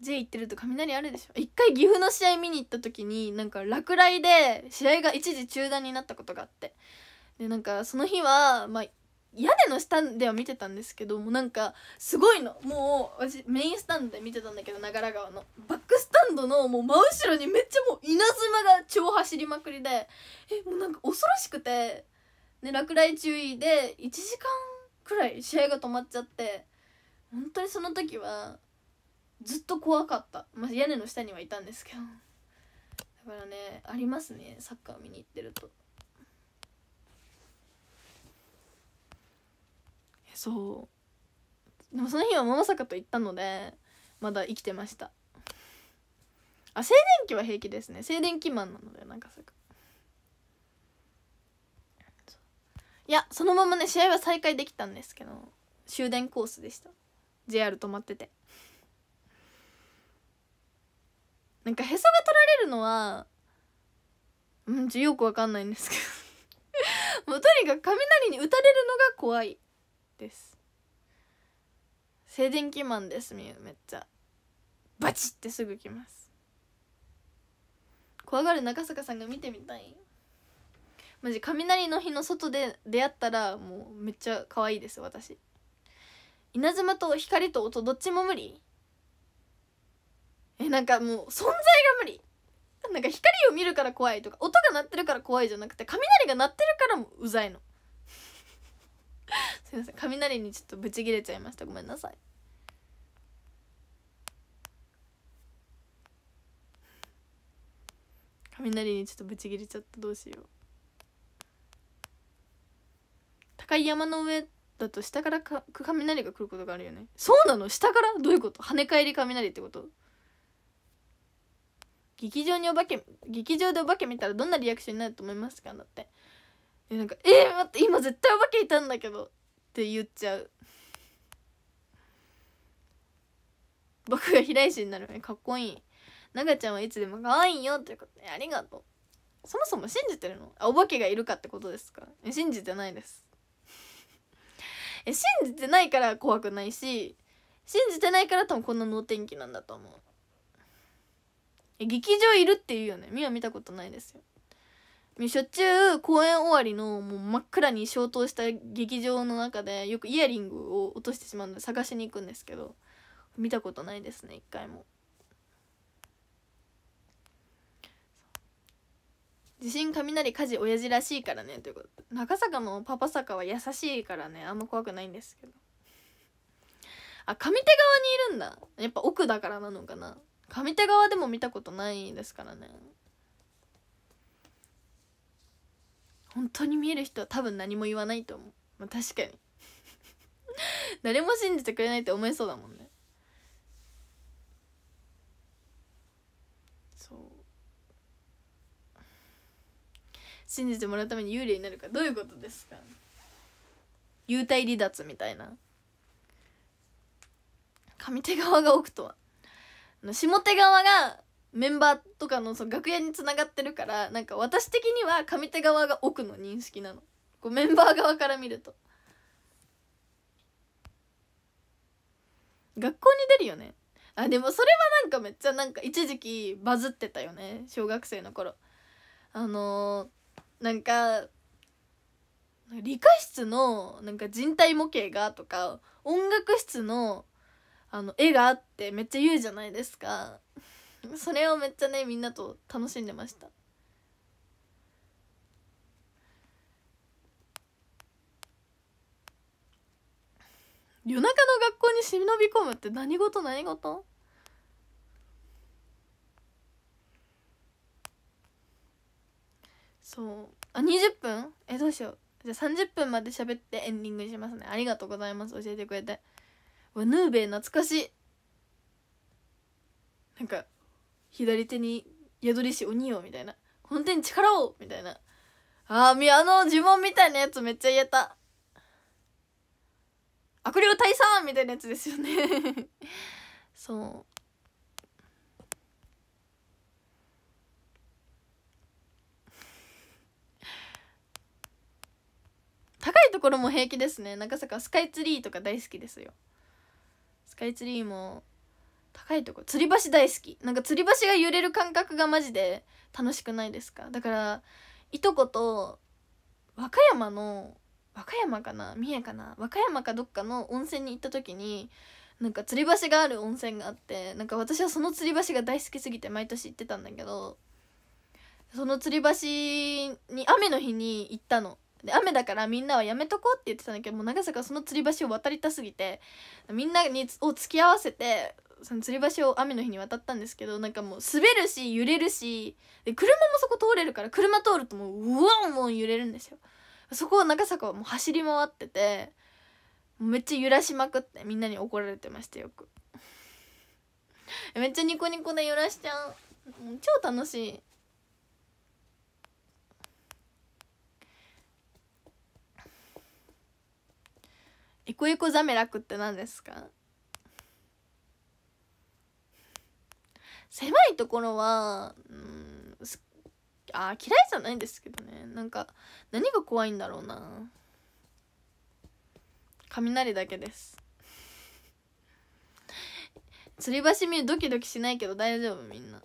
J 行ってると雷あるでしょ一回岐阜の試合見に行った時になんか落雷で試合が一時中断になったことがあってでなんかその日はまあ屋根の下では見てたんですけどもなんかすごいのもう私メインスタンドで見てたんだけど長良川のバックスタンドのもう真後ろにめっちゃもう稲妻が超走りまくりでえもうなんか恐ろしくて、ね、落雷注意で1時間くらい試合が止まっちゃって本当にその時はずっと怖かった、まあ、屋根の下にはいたんですけどだからねありますねサッカー見に行ってるとそうでもその日はまさかと行ったのでまだ生きてましたあ静電気は平気ですね静電気マンなのでなんかさいやそのままね試合は再開できたんですけど終電コースでした JR 止まっててなんかへそが取られるのはうんちよくわかんないんですけど もうとにかく雷に打たれるのが怖いです静電気マンですみめっちゃバチってすぐ来ます怖がる中坂さんが見てみたいマジ雷の日の外で出会ったらもうめっちゃ可愛いです私稲妻と光と音どっちも無理えなんかもう存在が無理なんか光を見るから怖いとか音が鳴ってるから怖いじゃなくて雷が鳴ってるからもうざいの すいません雷にちょっとブチギレちゃいましたごめんなさい雷にちょっとブチギレちゃったどうしよう高い山の上だと下からか雷が来ることがあるよねそうなの下からどういうこと跳ね返り雷ってこと劇場にお化け劇場でお化け見たらどんなリアクションになると思いますかだってえなんか「えー、待って今絶対お化けいたんだけど」って言っちゃう 僕が平石になるねかっこいい長ちゃんはいつでも可愛いよということでありがとうそもそも信じてるのお化けがいるかってことですか信じてないです え信じてないから怖くないし信じてないから多分こんな能天気なんだと思う劇場いるっていうよねみは見たことないですよしょっちゅう公演終わりのもう真っ暗に消灯した劇場の中でよくイヤリングを落としてしまうので探しに行くんですけど見たことないですね一回も地震雷火事親父らしいからねということ中坂のパパ坂は優しいからねあんま怖くないんですけどあ上手側にいるんだやっぱ奥だからなのかな上手側でも見たことないですからね本当に見える人は多分何も言わないと思う、まあ、確かに 誰も信じてくれないって思えそうだもんねそう信じてもらうために幽霊になるかどういうことですか幽体離脱みたいな上手側が奥くとは下手側がメンバーとかのその楽屋につながってるからなんか私的には上手側が奥の認識なのこうメンバー側から見ると学校に出るよねあでもそれはなんかめっちゃなんか一時期バズってたよね小学生の頃あのー、なんか理科室のなんか人体模型がとか音楽室のあの絵があってめっちゃ言うじゃないですかそれをめっちゃねみんなと楽しんでました夜中の学校に忍び込むって何事何事そうあ20分えどうしようじゃあ30分まで喋ってエンディングしますねありがとうございます教えてくれて。わヌーベイ懐かしいなんか左手に宿りし鬼よみたいなこの手に力をみたいなあーあの呪文みたいなやつめっちゃ言えた悪霊退散みたいなやつですよね そう高いところも平気ですね長坂スカイツリーとか大好きですよスカイツリーも高いとこ吊り橋大好きなんか吊り橋が揺れる感覚がマジで楽しくないですかだからいとこと和歌山の和歌山かな三重かな和歌山かどっかの温泉に行った時になんか吊り橋がある温泉があってなんか私はその吊り橋が大好きすぎて毎年行ってたんだけどその吊り橋に雨の日に行ったので雨だからみんなはやめとこうって言ってたんだけどもう長坂はその吊り橋を渡りたすぎてみんなにを付き合わせてその吊り橋を雨の日に渡ったんですけどなんかもう滑るし揺れるしで車もそこ通れるから車通るともううわんもう揺れるんですよそこを長坂はもう走り回っててめっちゃ揺らしまくってみんなに怒られてましたよく めっちゃニコニコで揺らしちゃう超楽しいエコエコザメラクって何ですか狭いところはうんあ嫌いじゃないんですけどねなんか何が怖いんだろうな雷だけです吊り橋見るドキドキしないけど大丈夫みんな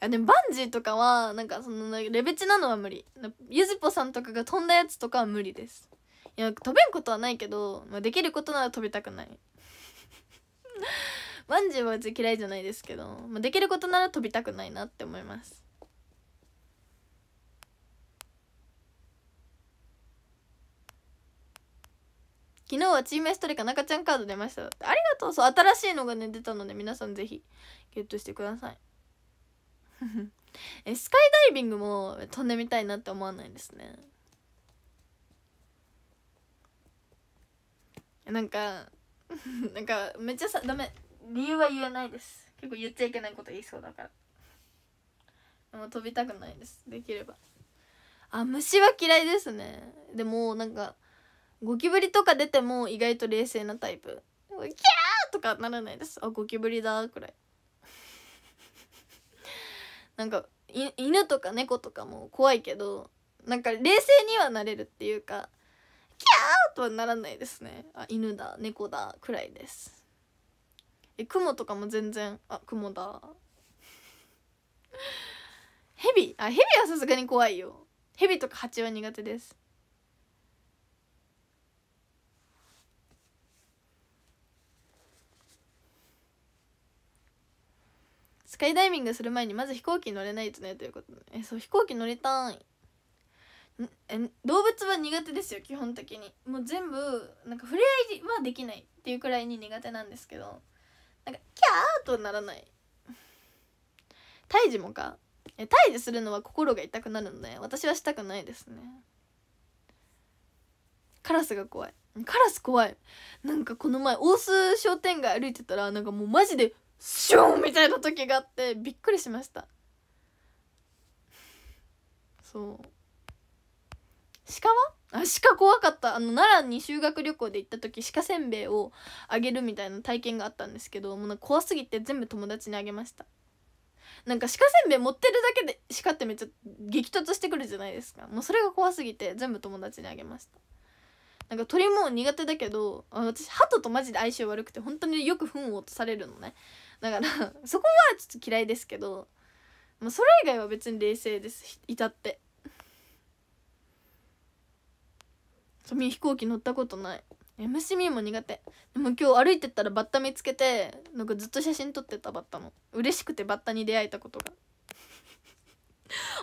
あでもバンジーとかはなんかそのレベチなのは無理ゆずぽさんとかが飛んだやつとかは無理ですいや飛べんことはないけど、まあ、できることなら飛びたくないバンジーは別に嫌いじゃないですけど、まあ、できることなら飛びたくないなって思います昨日はチームエストリカ中ちゃんカード出ましたありがとうそう新しいのがね出たので皆さんぜひゲットしてください えスカイダイビングも飛んでみたいなって思わないですねなんか なんかめっちゃさダメ理由は言えないです結構言っちゃいけないこと言いそうだからもう飛びたくないですできればあ虫は嫌いですねでもなんかゴキブリとか出ても意外と冷静なタイプキャーとかならないですあゴキブリだくらい なんか犬とか猫とかも怖いけどなんか冷静にはなれるっていうかキとはならないですねあ犬だ猫だくらいですえ雲とかも全然あ雲だ 蛇あ蛇はさすがに怖いよ蛇とか蜂は苦手ですスカイダイビングする前にまず飛行機乗れないとねということでえそう飛行機乗りたいえ動物は苦手ですよ基本的にもう全部なんか触れ合いはできないっていうくらいに苦手なんですけどなんかキャーとならない胎児もかえ退治するのは心が痛くなるので私はしたくないですねカラスが怖いカラス怖いなんかこの前大須商店街歩いてたらなんかもうマジでシュンみたいな時があってびっくりしましたそう鹿はあ鹿怖かったあの奈良に修学旅行で行った時鹿せんべいをあげるみたいな体験があったんですけどもう怖すぎて全部友達にあげましたなんか鹿せんべい持ってるだけで鹿ってめっちゃ激突してくるじゃないですかもうそれが怖すぎて全部友達にあげましたなんか鳥も苦手だけど私鳩とマジで相性悪くて本当によく糞を落とされるのねだから そこはちょっと嫌いですけど、まあ、それ以外は別に冷静です至って飛行機乗ったことない m c も苦手でも今日歩いてたらバッタ見つけてなんかずっと写真撮ってたバッタの嬉しくてバッタに出会えたことが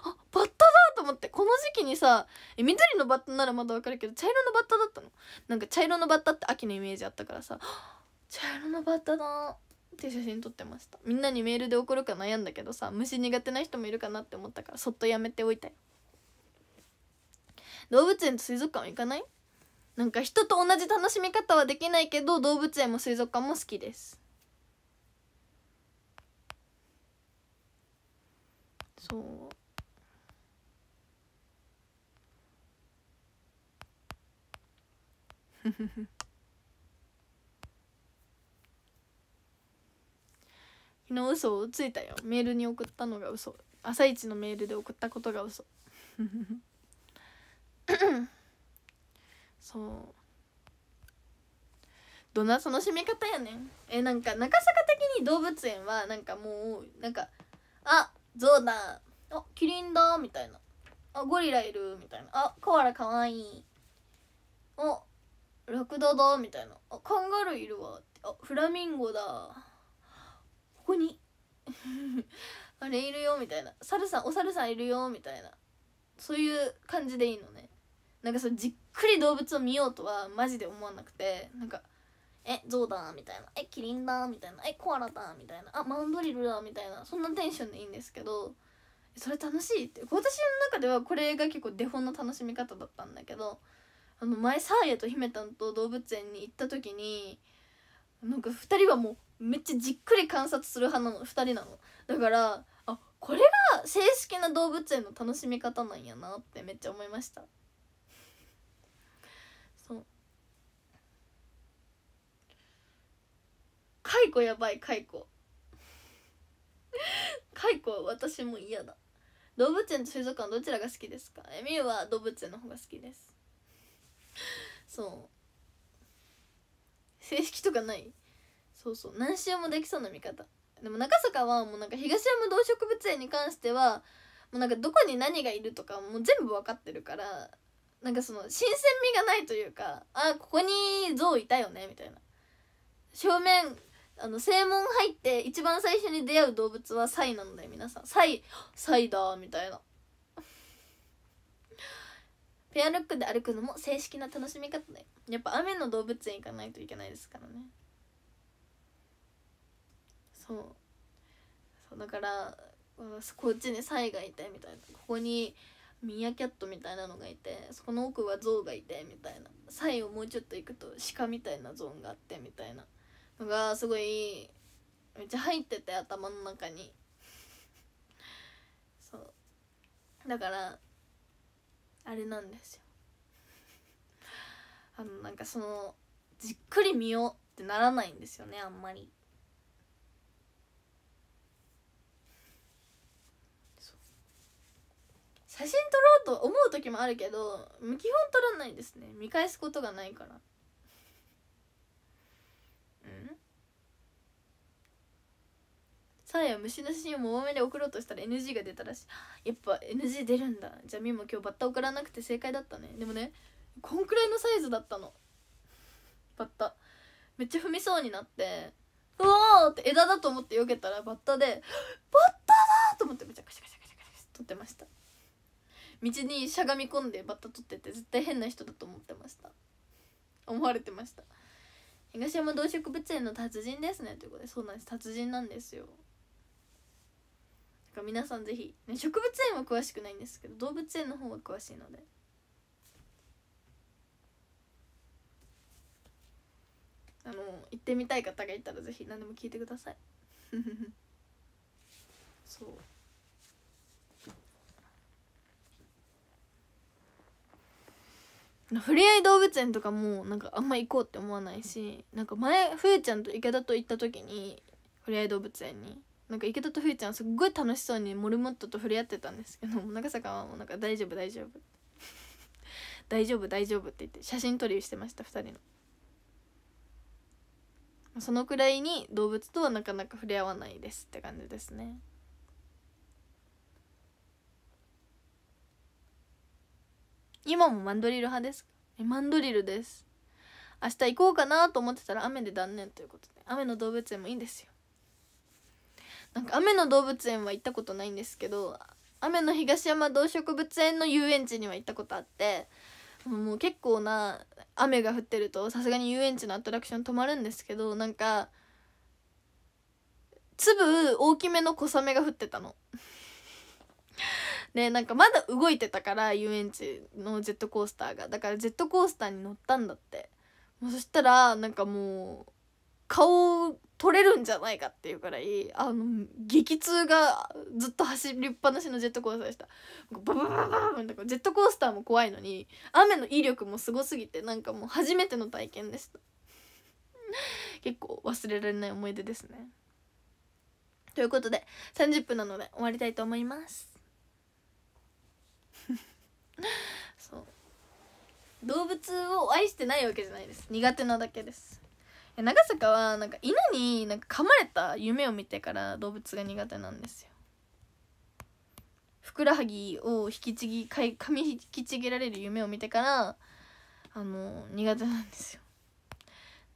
あバッタだと思ってこの時期にさえ緑のバッタならまだわかるけど茶色のバッタだったのなんか茶色のバッタって秋のイメージあったからさ茶色のバッタだって写真撮ってましたみんなにメールで送るか悩んだけどさ虫苦手な人もいるかなって思ったからそっとやめておいたい動物園と水族館は行かないなんか人と同じ楽しみ方はできないけど動物園も水族館も好きですそう 昨日嘘をついたよメールに送ったのが嘘朝一のメールで送ったことが嘘 そうどんな楽しみ方やねんえなんか中坂的に動物園はなんかもうなんかあゾウだあキリンだみたいなあゴリラいるみたいなあコアラかわいいあラクダだみたいなあカンガルーいるわあフラミンゴだここに あれいるよみたいな猿さんお猿さんいるよみたいなそういう感じでいいのねなんかそじっくり動物を見ようとはマジで思わなくてなんか「えゾウだ」みたいな「えキリンだ」みたいな「えコアラだ」みたいな「あマウンドリルだ」みたいなそんなテンションでいいんですけどそれ楽しいって私の中ではこれが結構デフォの楽しみ方だったんだけどあの前サーヤと姫タんと動物園に行った時になんか2人はもうめっちゃじっくり観察する派なの2人なのだからあこれが正式な動物園の楽しみ方なんやなってめっちゃ思いました。解雇やばい解雇解雇私も嫌だ動物園と水族館どちらが好きですかえみゆは動物園の方が好きですそう正式とかないそうそう何周もできそうな見方でも中坂はもうなんか東山動植物園に関してはもうなんかどこに何がいるとかもう全部分かってるからなんかその新鮮味がないというかあここに象いたよねみたいな正面あの正門入って一番最初に出会う動物はサイなので皆さんサイサイだみたいな ペアルックで歩くのも正式な楽しみ方だよやっぱ雨の動物園行かないといけないですからねそうそうだからこっちにサイがいてみたいなここにミーアキャットみたいなのがいてそこの奥はゾウがいてみたいなサイをもうちょっと行くと鹿みたいなゾーンがあってみたいなのがすごいめっちゃ入ってて頭の中にそうだからあれなんですよ あのなんかそのじっくり見ようってならないんですよねあんまり写真撮ろうと思う時もあるけど基本撮らないですね見返すことがないからサや虫のシーンも多めで送ろうとしたら NG が出たらしいやっぱ NG 出るんだじゃあみも今日バッタ送らなくて正解だったねでもねこんくらいのサイズだったのバッタめっちゃ踏みそうになってうわーって枝だと思って避けたらバッタでバッタだと思ってめちゃくちゃくちゃくちゃくちゃ取ってました道にしゃがみ込んでバッタ取ってて絶対変な人だと思ってました思われてました東山動植物園の達人ですねということでそうなんです達人なんですよか皆さんぜひ、ね、植物園は詳しくないんですけど動物園の方が詳しいのであの行ってみたい方がいたらぜひ何でも聞いてください そうふれあい動物園とかもなんかあんま行こうって思わないしなんか前ふえちゃんと池田と行った時にふれあい動物園になんか池田とふゆちゃんすっごい楽しそうにモルモットと触れ合ってたんですけど長坂はもうなんか大丈夫大丈夫 大丈夫大丈夫って言って写真撮りしてました2人のそのくらいに動物とはなかなか触れ合わないですって感じですね今もマンドリル派ですえマンドリルです明日行こうかなと思ってたら雨で断念ということで雨の動物園もいいんですよなんか雨の動物園は行ったことないんですけど雨の東山動植物園の遊園地には行ったことあってもう結構な雨が降ってるとさすがに遊園地のアトラクション止まるんですけどなんか粒大きめの小雨が降ってたの。でなんかまだ動いてたから遊園地のジェットコースターがだからジェットコースターに乗ったんだってもうそしたらなんかもう顔取れるんじゃないかっていうくらいあの激痛がずっと走りっぱなしのジェットコースターでしたバババババみたジェットコースターも怖いのに雨の威力もすごすぎてなんかもう初めての体験でした結構忘れられない思い出ですねということで30分なので終わりたいと思いますそう動物を愛してないわけじゃないです苦手なだけです長坂はなんか犬になんか噛まれた夢を見てから動物が苦手なんですよふくらはぎを引きちぎかい噛み引きちぎられる夢を見てからあの苦手なんですよ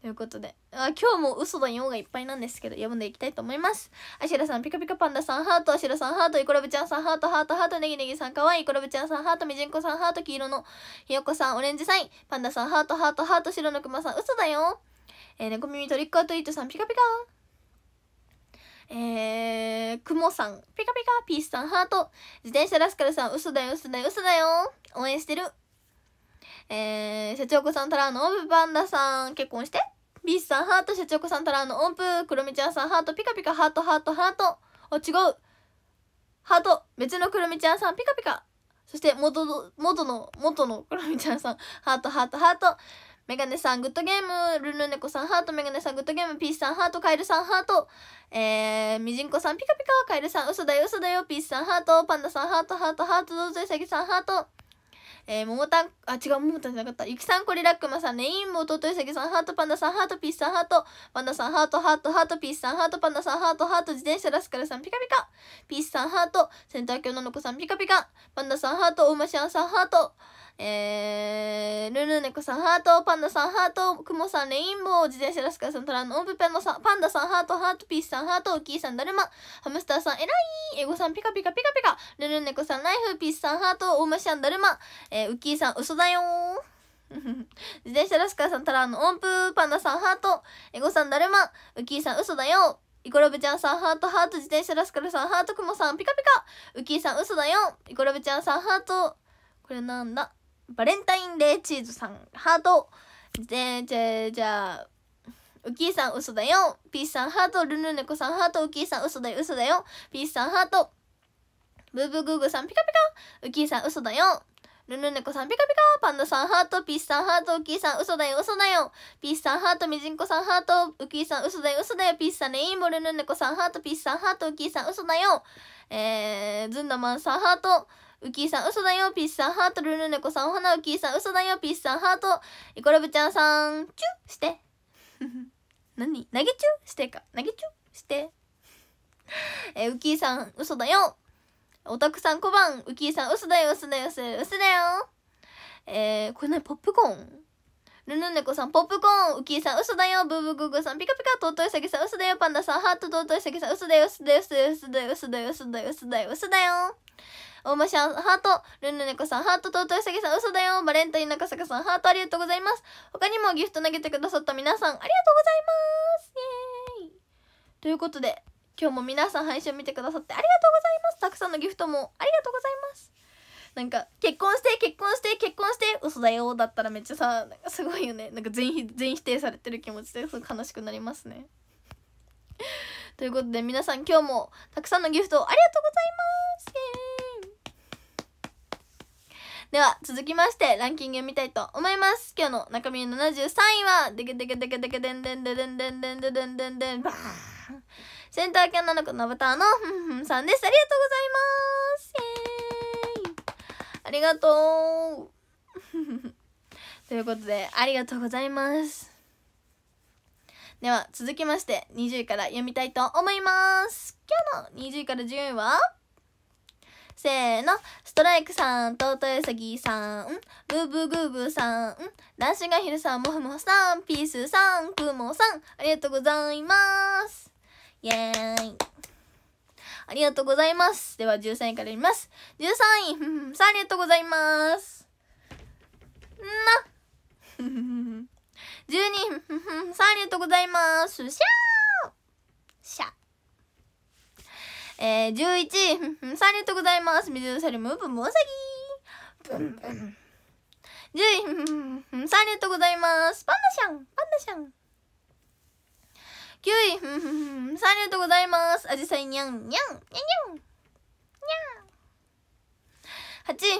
ということであ今日も嘘だよがいっぱいなんですけど読んでいきたいと思いますあしらさんピカピカパンダさんハートあしらさんハートイコラブちゃんさんハートハートハートネギネギさんかわいいイコラブちゃんさんハートみじんこさんハート黄色のひよこさんオレンジサインパンダさんハートハートハート白のくまさん嘘だよえー、猫耳トリックアトリートさんピカピカえー、くもさん、ピカピカ、ピースさん、ハート、自転車ラスカルさん、嘘だよ、嘘だよ、嘘だよ、応援してる。えー、社長子さん、たらのオープパンダさん、結婚して。ピースさん、ハート、社長子さん、たらのオープクロミちゃんさん、ハート、ピカピカ、ハート、ハート、ハート。あ、違う。ハート、別のクロミちゃんさん、ピカピカ。そして、元の、元の、元のクロミちゃんさん、ハート、ハート、ハート。メガネさん、グッドゲーム。ルルネコさん、ハート。メガネさん、グッドゲーム。ピースさん、ハート。カエルさん、ハート。えー、ミジンコさん、ピカピカ。カエルさん、嘘だよ、嘘だよ。ピースさん、ハート。パンダさん、ハート、ハート、ハート。どうぞ、うさぎさん、ハート。えー、モもたん、あ、違う、モモたんじゃなかった。ゆきさん、こリラックマさん、ネイン、もととゆさぎさん、ハート、パンダさん、ハート、ピースさん、ハート、パンダさん、ハート、ハート、ハート、ピースさん、ハート、パンダさん、ハート、ハート、自転車ラスカルさん、ピカピカ、ピースさん、ハート、センター教ののこさん、ピカピカ、パンダさん、ハート、お馬シアンさん、ハート、えー、ルルネコさん、ハート、パンダさん、ハート、クモさん、レインボー、自転車ラスカさん、トラン、オンプペンのさん、パンダさん、ハート、ハートピースさん、ハート、ウキーさん、だるま、ハムスターさん、えらいエゴさん、ピカピカピカピカ、ルルネコさん、ナイフ、ピースさん、ハート、オムシャン、だるま、えー、ウキーさん、嘘だよ自転車ラスカさん、トラン、オンプ、パンダさん、ハート、エゴさん、だるま、ウキーさん、嘘だよイコロブちゃんさん、ハート、ハート、自転車ラスカルさん、ハート、クモさん、ピカピカ、ウキーさん、嘘だよイコロブちゃんさん、ハート、これなんだバレンタインデーチーズさん、ハート。で、じゃ、じゃ、ウキーさん嘘だよ。ピースさんハート。ルヌネコさんハート。ウキーさん嘘だよ、嘘だよ。ピースさんハート。ブーブーグーグーさんピカピカ。ウキーさん嘘だよ。ルヌネコさんピカピカ。パンダさんハート。ピースさんハート。ウキーさん嘘だよ、嘘だよ。ピースさんハート。ミジンコさんハート。ウキーさん嘘だよ、嘘だよ。ピースさんレインボー。ルヌネコさんハート。ピースさんハート。ウキーさん嘘だよ。えー、ズンダマンさんハート。ウキーさん、嘘だよ、ピッさん、ハート、ルルネコさん、お花ウキーさん、嘘だよ、ピッさん、ハート、イコラブちゃんさん、チュして。何投げチュしてか。投げチュして。えー、ウキーさん、嘘だよ。オタクさん、小判。ウキーさん、嘘だよ、嘘だよ、嘘だよ、だよ。えー、これ何ポップコーンルルネコさん、ポップコーン、ウキーさん、嘘だよ、ブーブーグーグーさん、ピカピカ、トウトウサギさん、嘘だよ、パンダさん、ハート、トウトウサギさん、嘘だよ、嘘だよ、嘘だよ、嘘だよ、嘘だよ、嘘だよ、嘘だよ、嘘だよ。大場さん、ハート。ルンルネコさん、ハート。とうとうさぎさん、嘘だよ。バレンタイン中坂さん、ハートありがとうございます。他にもギフト投げてくださった皆さん、ありがとうございます。イエーイ。ということで、今日も皆さん配信を見てくださってありがとうございます。たくさんのギフトもありがとうございます。なんか結婚して結婚して結婚して嘘だよだったらめっちゃさなんかすごいよねなんか全全否定されてる気持ちですごい悲しくなりますねということで皆さん今日もたくさんのギフトありがとうございますイイでは続きましてランキング見たいと思います今日の中身73位はでけでけでけでけでンでンでンデンデンデンデンデンデバーンセンターキャナの子のバターのふんふんさんですありがとうございますありがとうということでありがとうございますでは続きまして20位から読みたいと思います今日の20位から10位はせーの。ストライクさん、トートエサギさん、ブーブーグーブーさん、シュガヒルさん、モフモフさん、ピースさん、クモさん、ありがとうございます。イェーイ。ありがとうございます。では、13位からいきます。13位、ふんふん、さん、ありがとうございます。な。12、ふんふん、さん、ありがとうございます。シャーシャーえー、11位、ありがとうございます。水のサリム、ブブンサギ。ブンブン。10位、ありがとうございます。パンダシャン、パンダシャン。9位、ありがとうございます。アジサイニャン、ニャン、ニャン、ニャン。に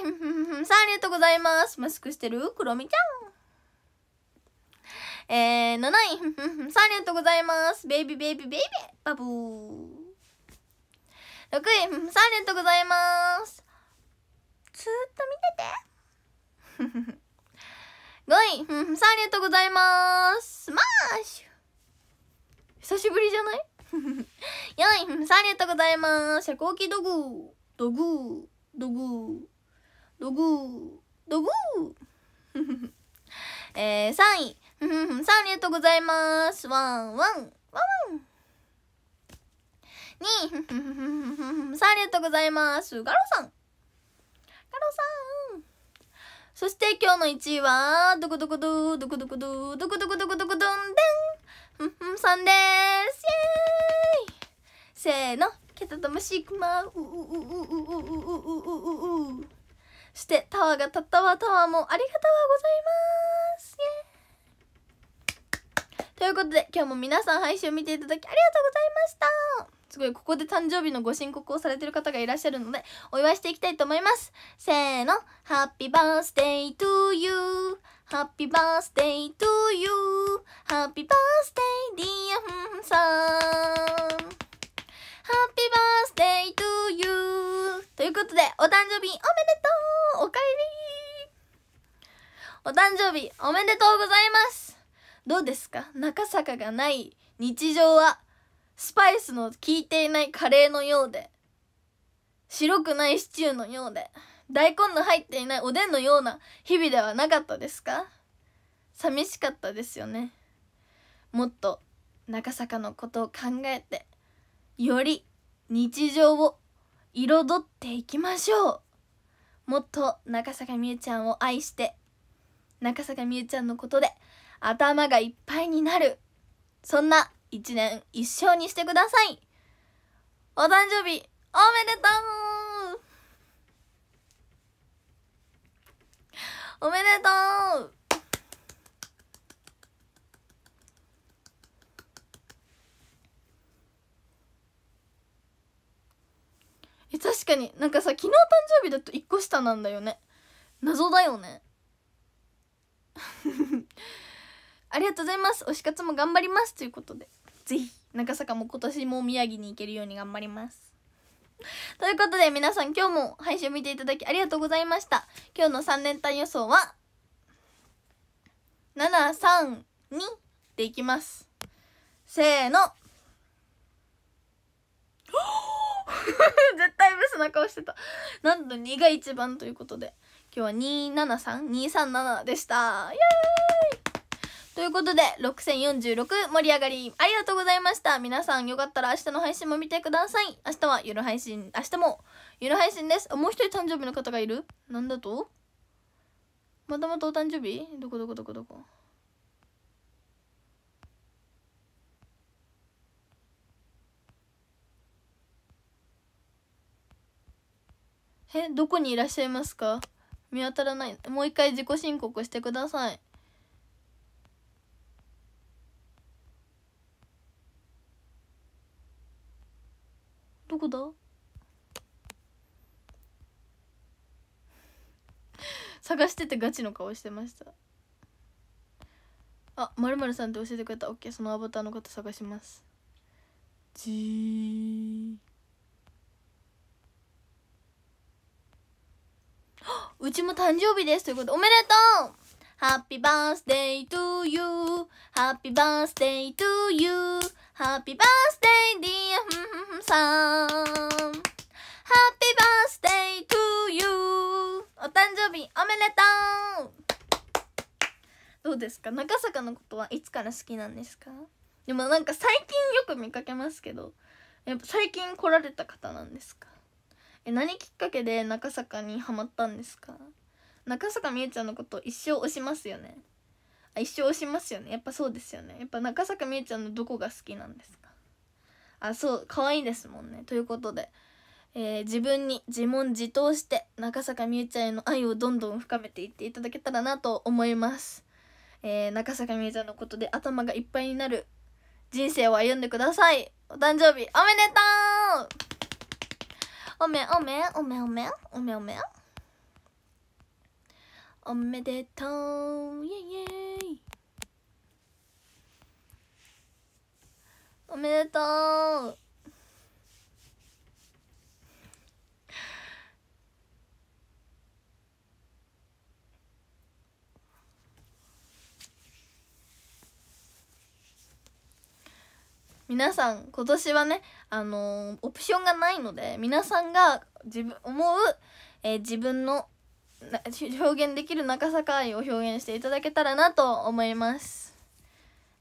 ゃん。8位、ありがとうございます。マスクしてる、クロミちゃん。えー、7位、ありがとうございます。ベイビーベイビーベイビー、バブー。6位サーレントございますずっと見てて5位サーレントございますスマッシュ久しぶりじゃない ?4 位サーレントございます遮光器ドグードグードグードグードグえー、3位サーレントございますワンワンワンワンに、ふふふさあありがとうございます。ガロさん。ガロさん。そして今日の1位は、どこどこどー、どこどこどー、どこどこどこどこどんでん。ふんふんさんです。イェーイ。せーの。ケタとムシクマ、うううううううううううそしてタワーがたったわタワーもありがとうございますイェーイということで今日も皆さん配信を見ていただきありがとうございましたすごいここで誕生日のご申告をされてる方がいらっしゃるのでお祝いしていきたいと思いますせーのハッピーバースデートゥーユーハッピーバースデートゥーユーハッピーバースデーディアフンさんハッピーバースデートゥーユーということで、お誕生日おめでとうおかえりお誕生日おめでとうございますどうですか中坂がない日常はスパイスの効いていないカレーのようで白くないシチューのようで大根の入っていないおでんのような日々ではなかったですか寂しかったですよねもっと中坂のことを考えてより日常を彩っていきましょうもっと中坂美羽ちゃんを愛して中坂美羽ちゃんのことで頭がいっぱいになるそんな一年一生にしてくださいお誕生日おめでとうおめでとうえ確かになんかさ昨日誕生日だと1個下なんだよね謎だよね ありがとうございます推し活も頑張りますということでぜひ中坂も今年も宮城に行けるように頑張りますということで皆さん今日も配信見ていただきありがとうございました今日の3連単予想は732でいきますせーの 絶対ブスな顔してたなんと2が1番ということで今日は273237でしたイエーイということで、6046盛り上がり、ありがとうございました。皆さんよかったら明日の配信も見てください。明日は夜配信、明日も夜配信です。あ、もう一人誕生日の方がいるなんだとまたまたお誕生日どこどこどこどこえどこにいらっしゃいますか見当たらないもう一回自己申告してくださいどこだ探しててガチの顔してましたあまるまるさんって教えてくれたオッケーそのアバターの方探しますじー うちも誕生日ですということでおめでとう Happy birthday to you Happy birthday to you ハッピーバースデーディアフンさんハッピーバースデートゥーユーお誕生日おめでとうどうですか長坂のことはいつから好きなんですかでもなんか最近よく見かけますけどやっぱ最近来られた方なんですかえ何きっかけで中坂にハマったんですか中坂みゆちゃんのこと一生推しますよね一生しますよねやっぱそうですよねやっぱ中坂みゆちゃんのどこが好きなんですかあそう可愛いですもんねということで、えー、自分に自問自答して中坂みゆちゃんへの愛をどんどん深めていっていただけたらなと思います、えー、中坂みゆちゃんのことで頭がいっぱいになる人生を歩んでくださいお誕生日おめでとうおめおめおめおめおめおめおめでとうイエイエイおめでとう皆さん今年はねあのー、オプションがないので皆さんが自分思う、えー、自分の 表現できる中坂愛を表現していただけたらなと思います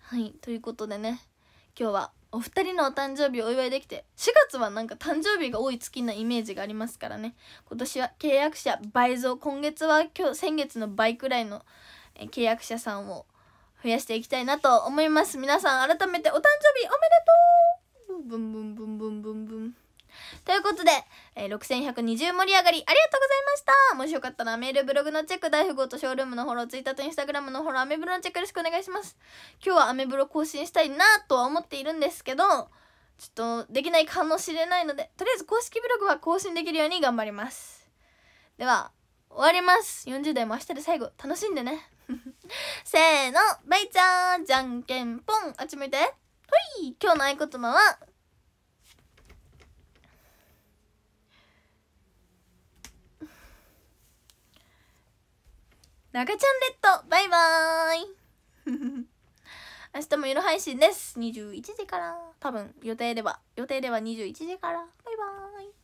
はいということでね今日はお二人のお誕生日をお祝いできて4月はなんか誕生日が多い月なイメージがありますからね今年は契約者倍増今月は今日先月の倍くらいの契約者さんを増やしていきたいなと思います皆さん改めてお誕生日おめでとうブンブンブンブンブンブンということで、えー、6120盛り上がりありがとうございましたもしよかったらメール、ブログのチェック、大富豪とショールームのフォロー、ツイッターとインスタグラムのフォロー、アメブロのチェックよろしくお願いします。今日はアメブロ更新したいなとは思っているんですけど、ちょっとできないかもしれないので、とりあえず公式ブログは更新できるように頑張ります。では、終わります。40代も明日で最後、楽しんでね。せーの、バイちゃんじゃんけんぽんあっち向いてほい今日の合言葉は、ながちゃんレッドバイバーイ明日も夜配信です21時から多分予定では予定では21時からバイバーイ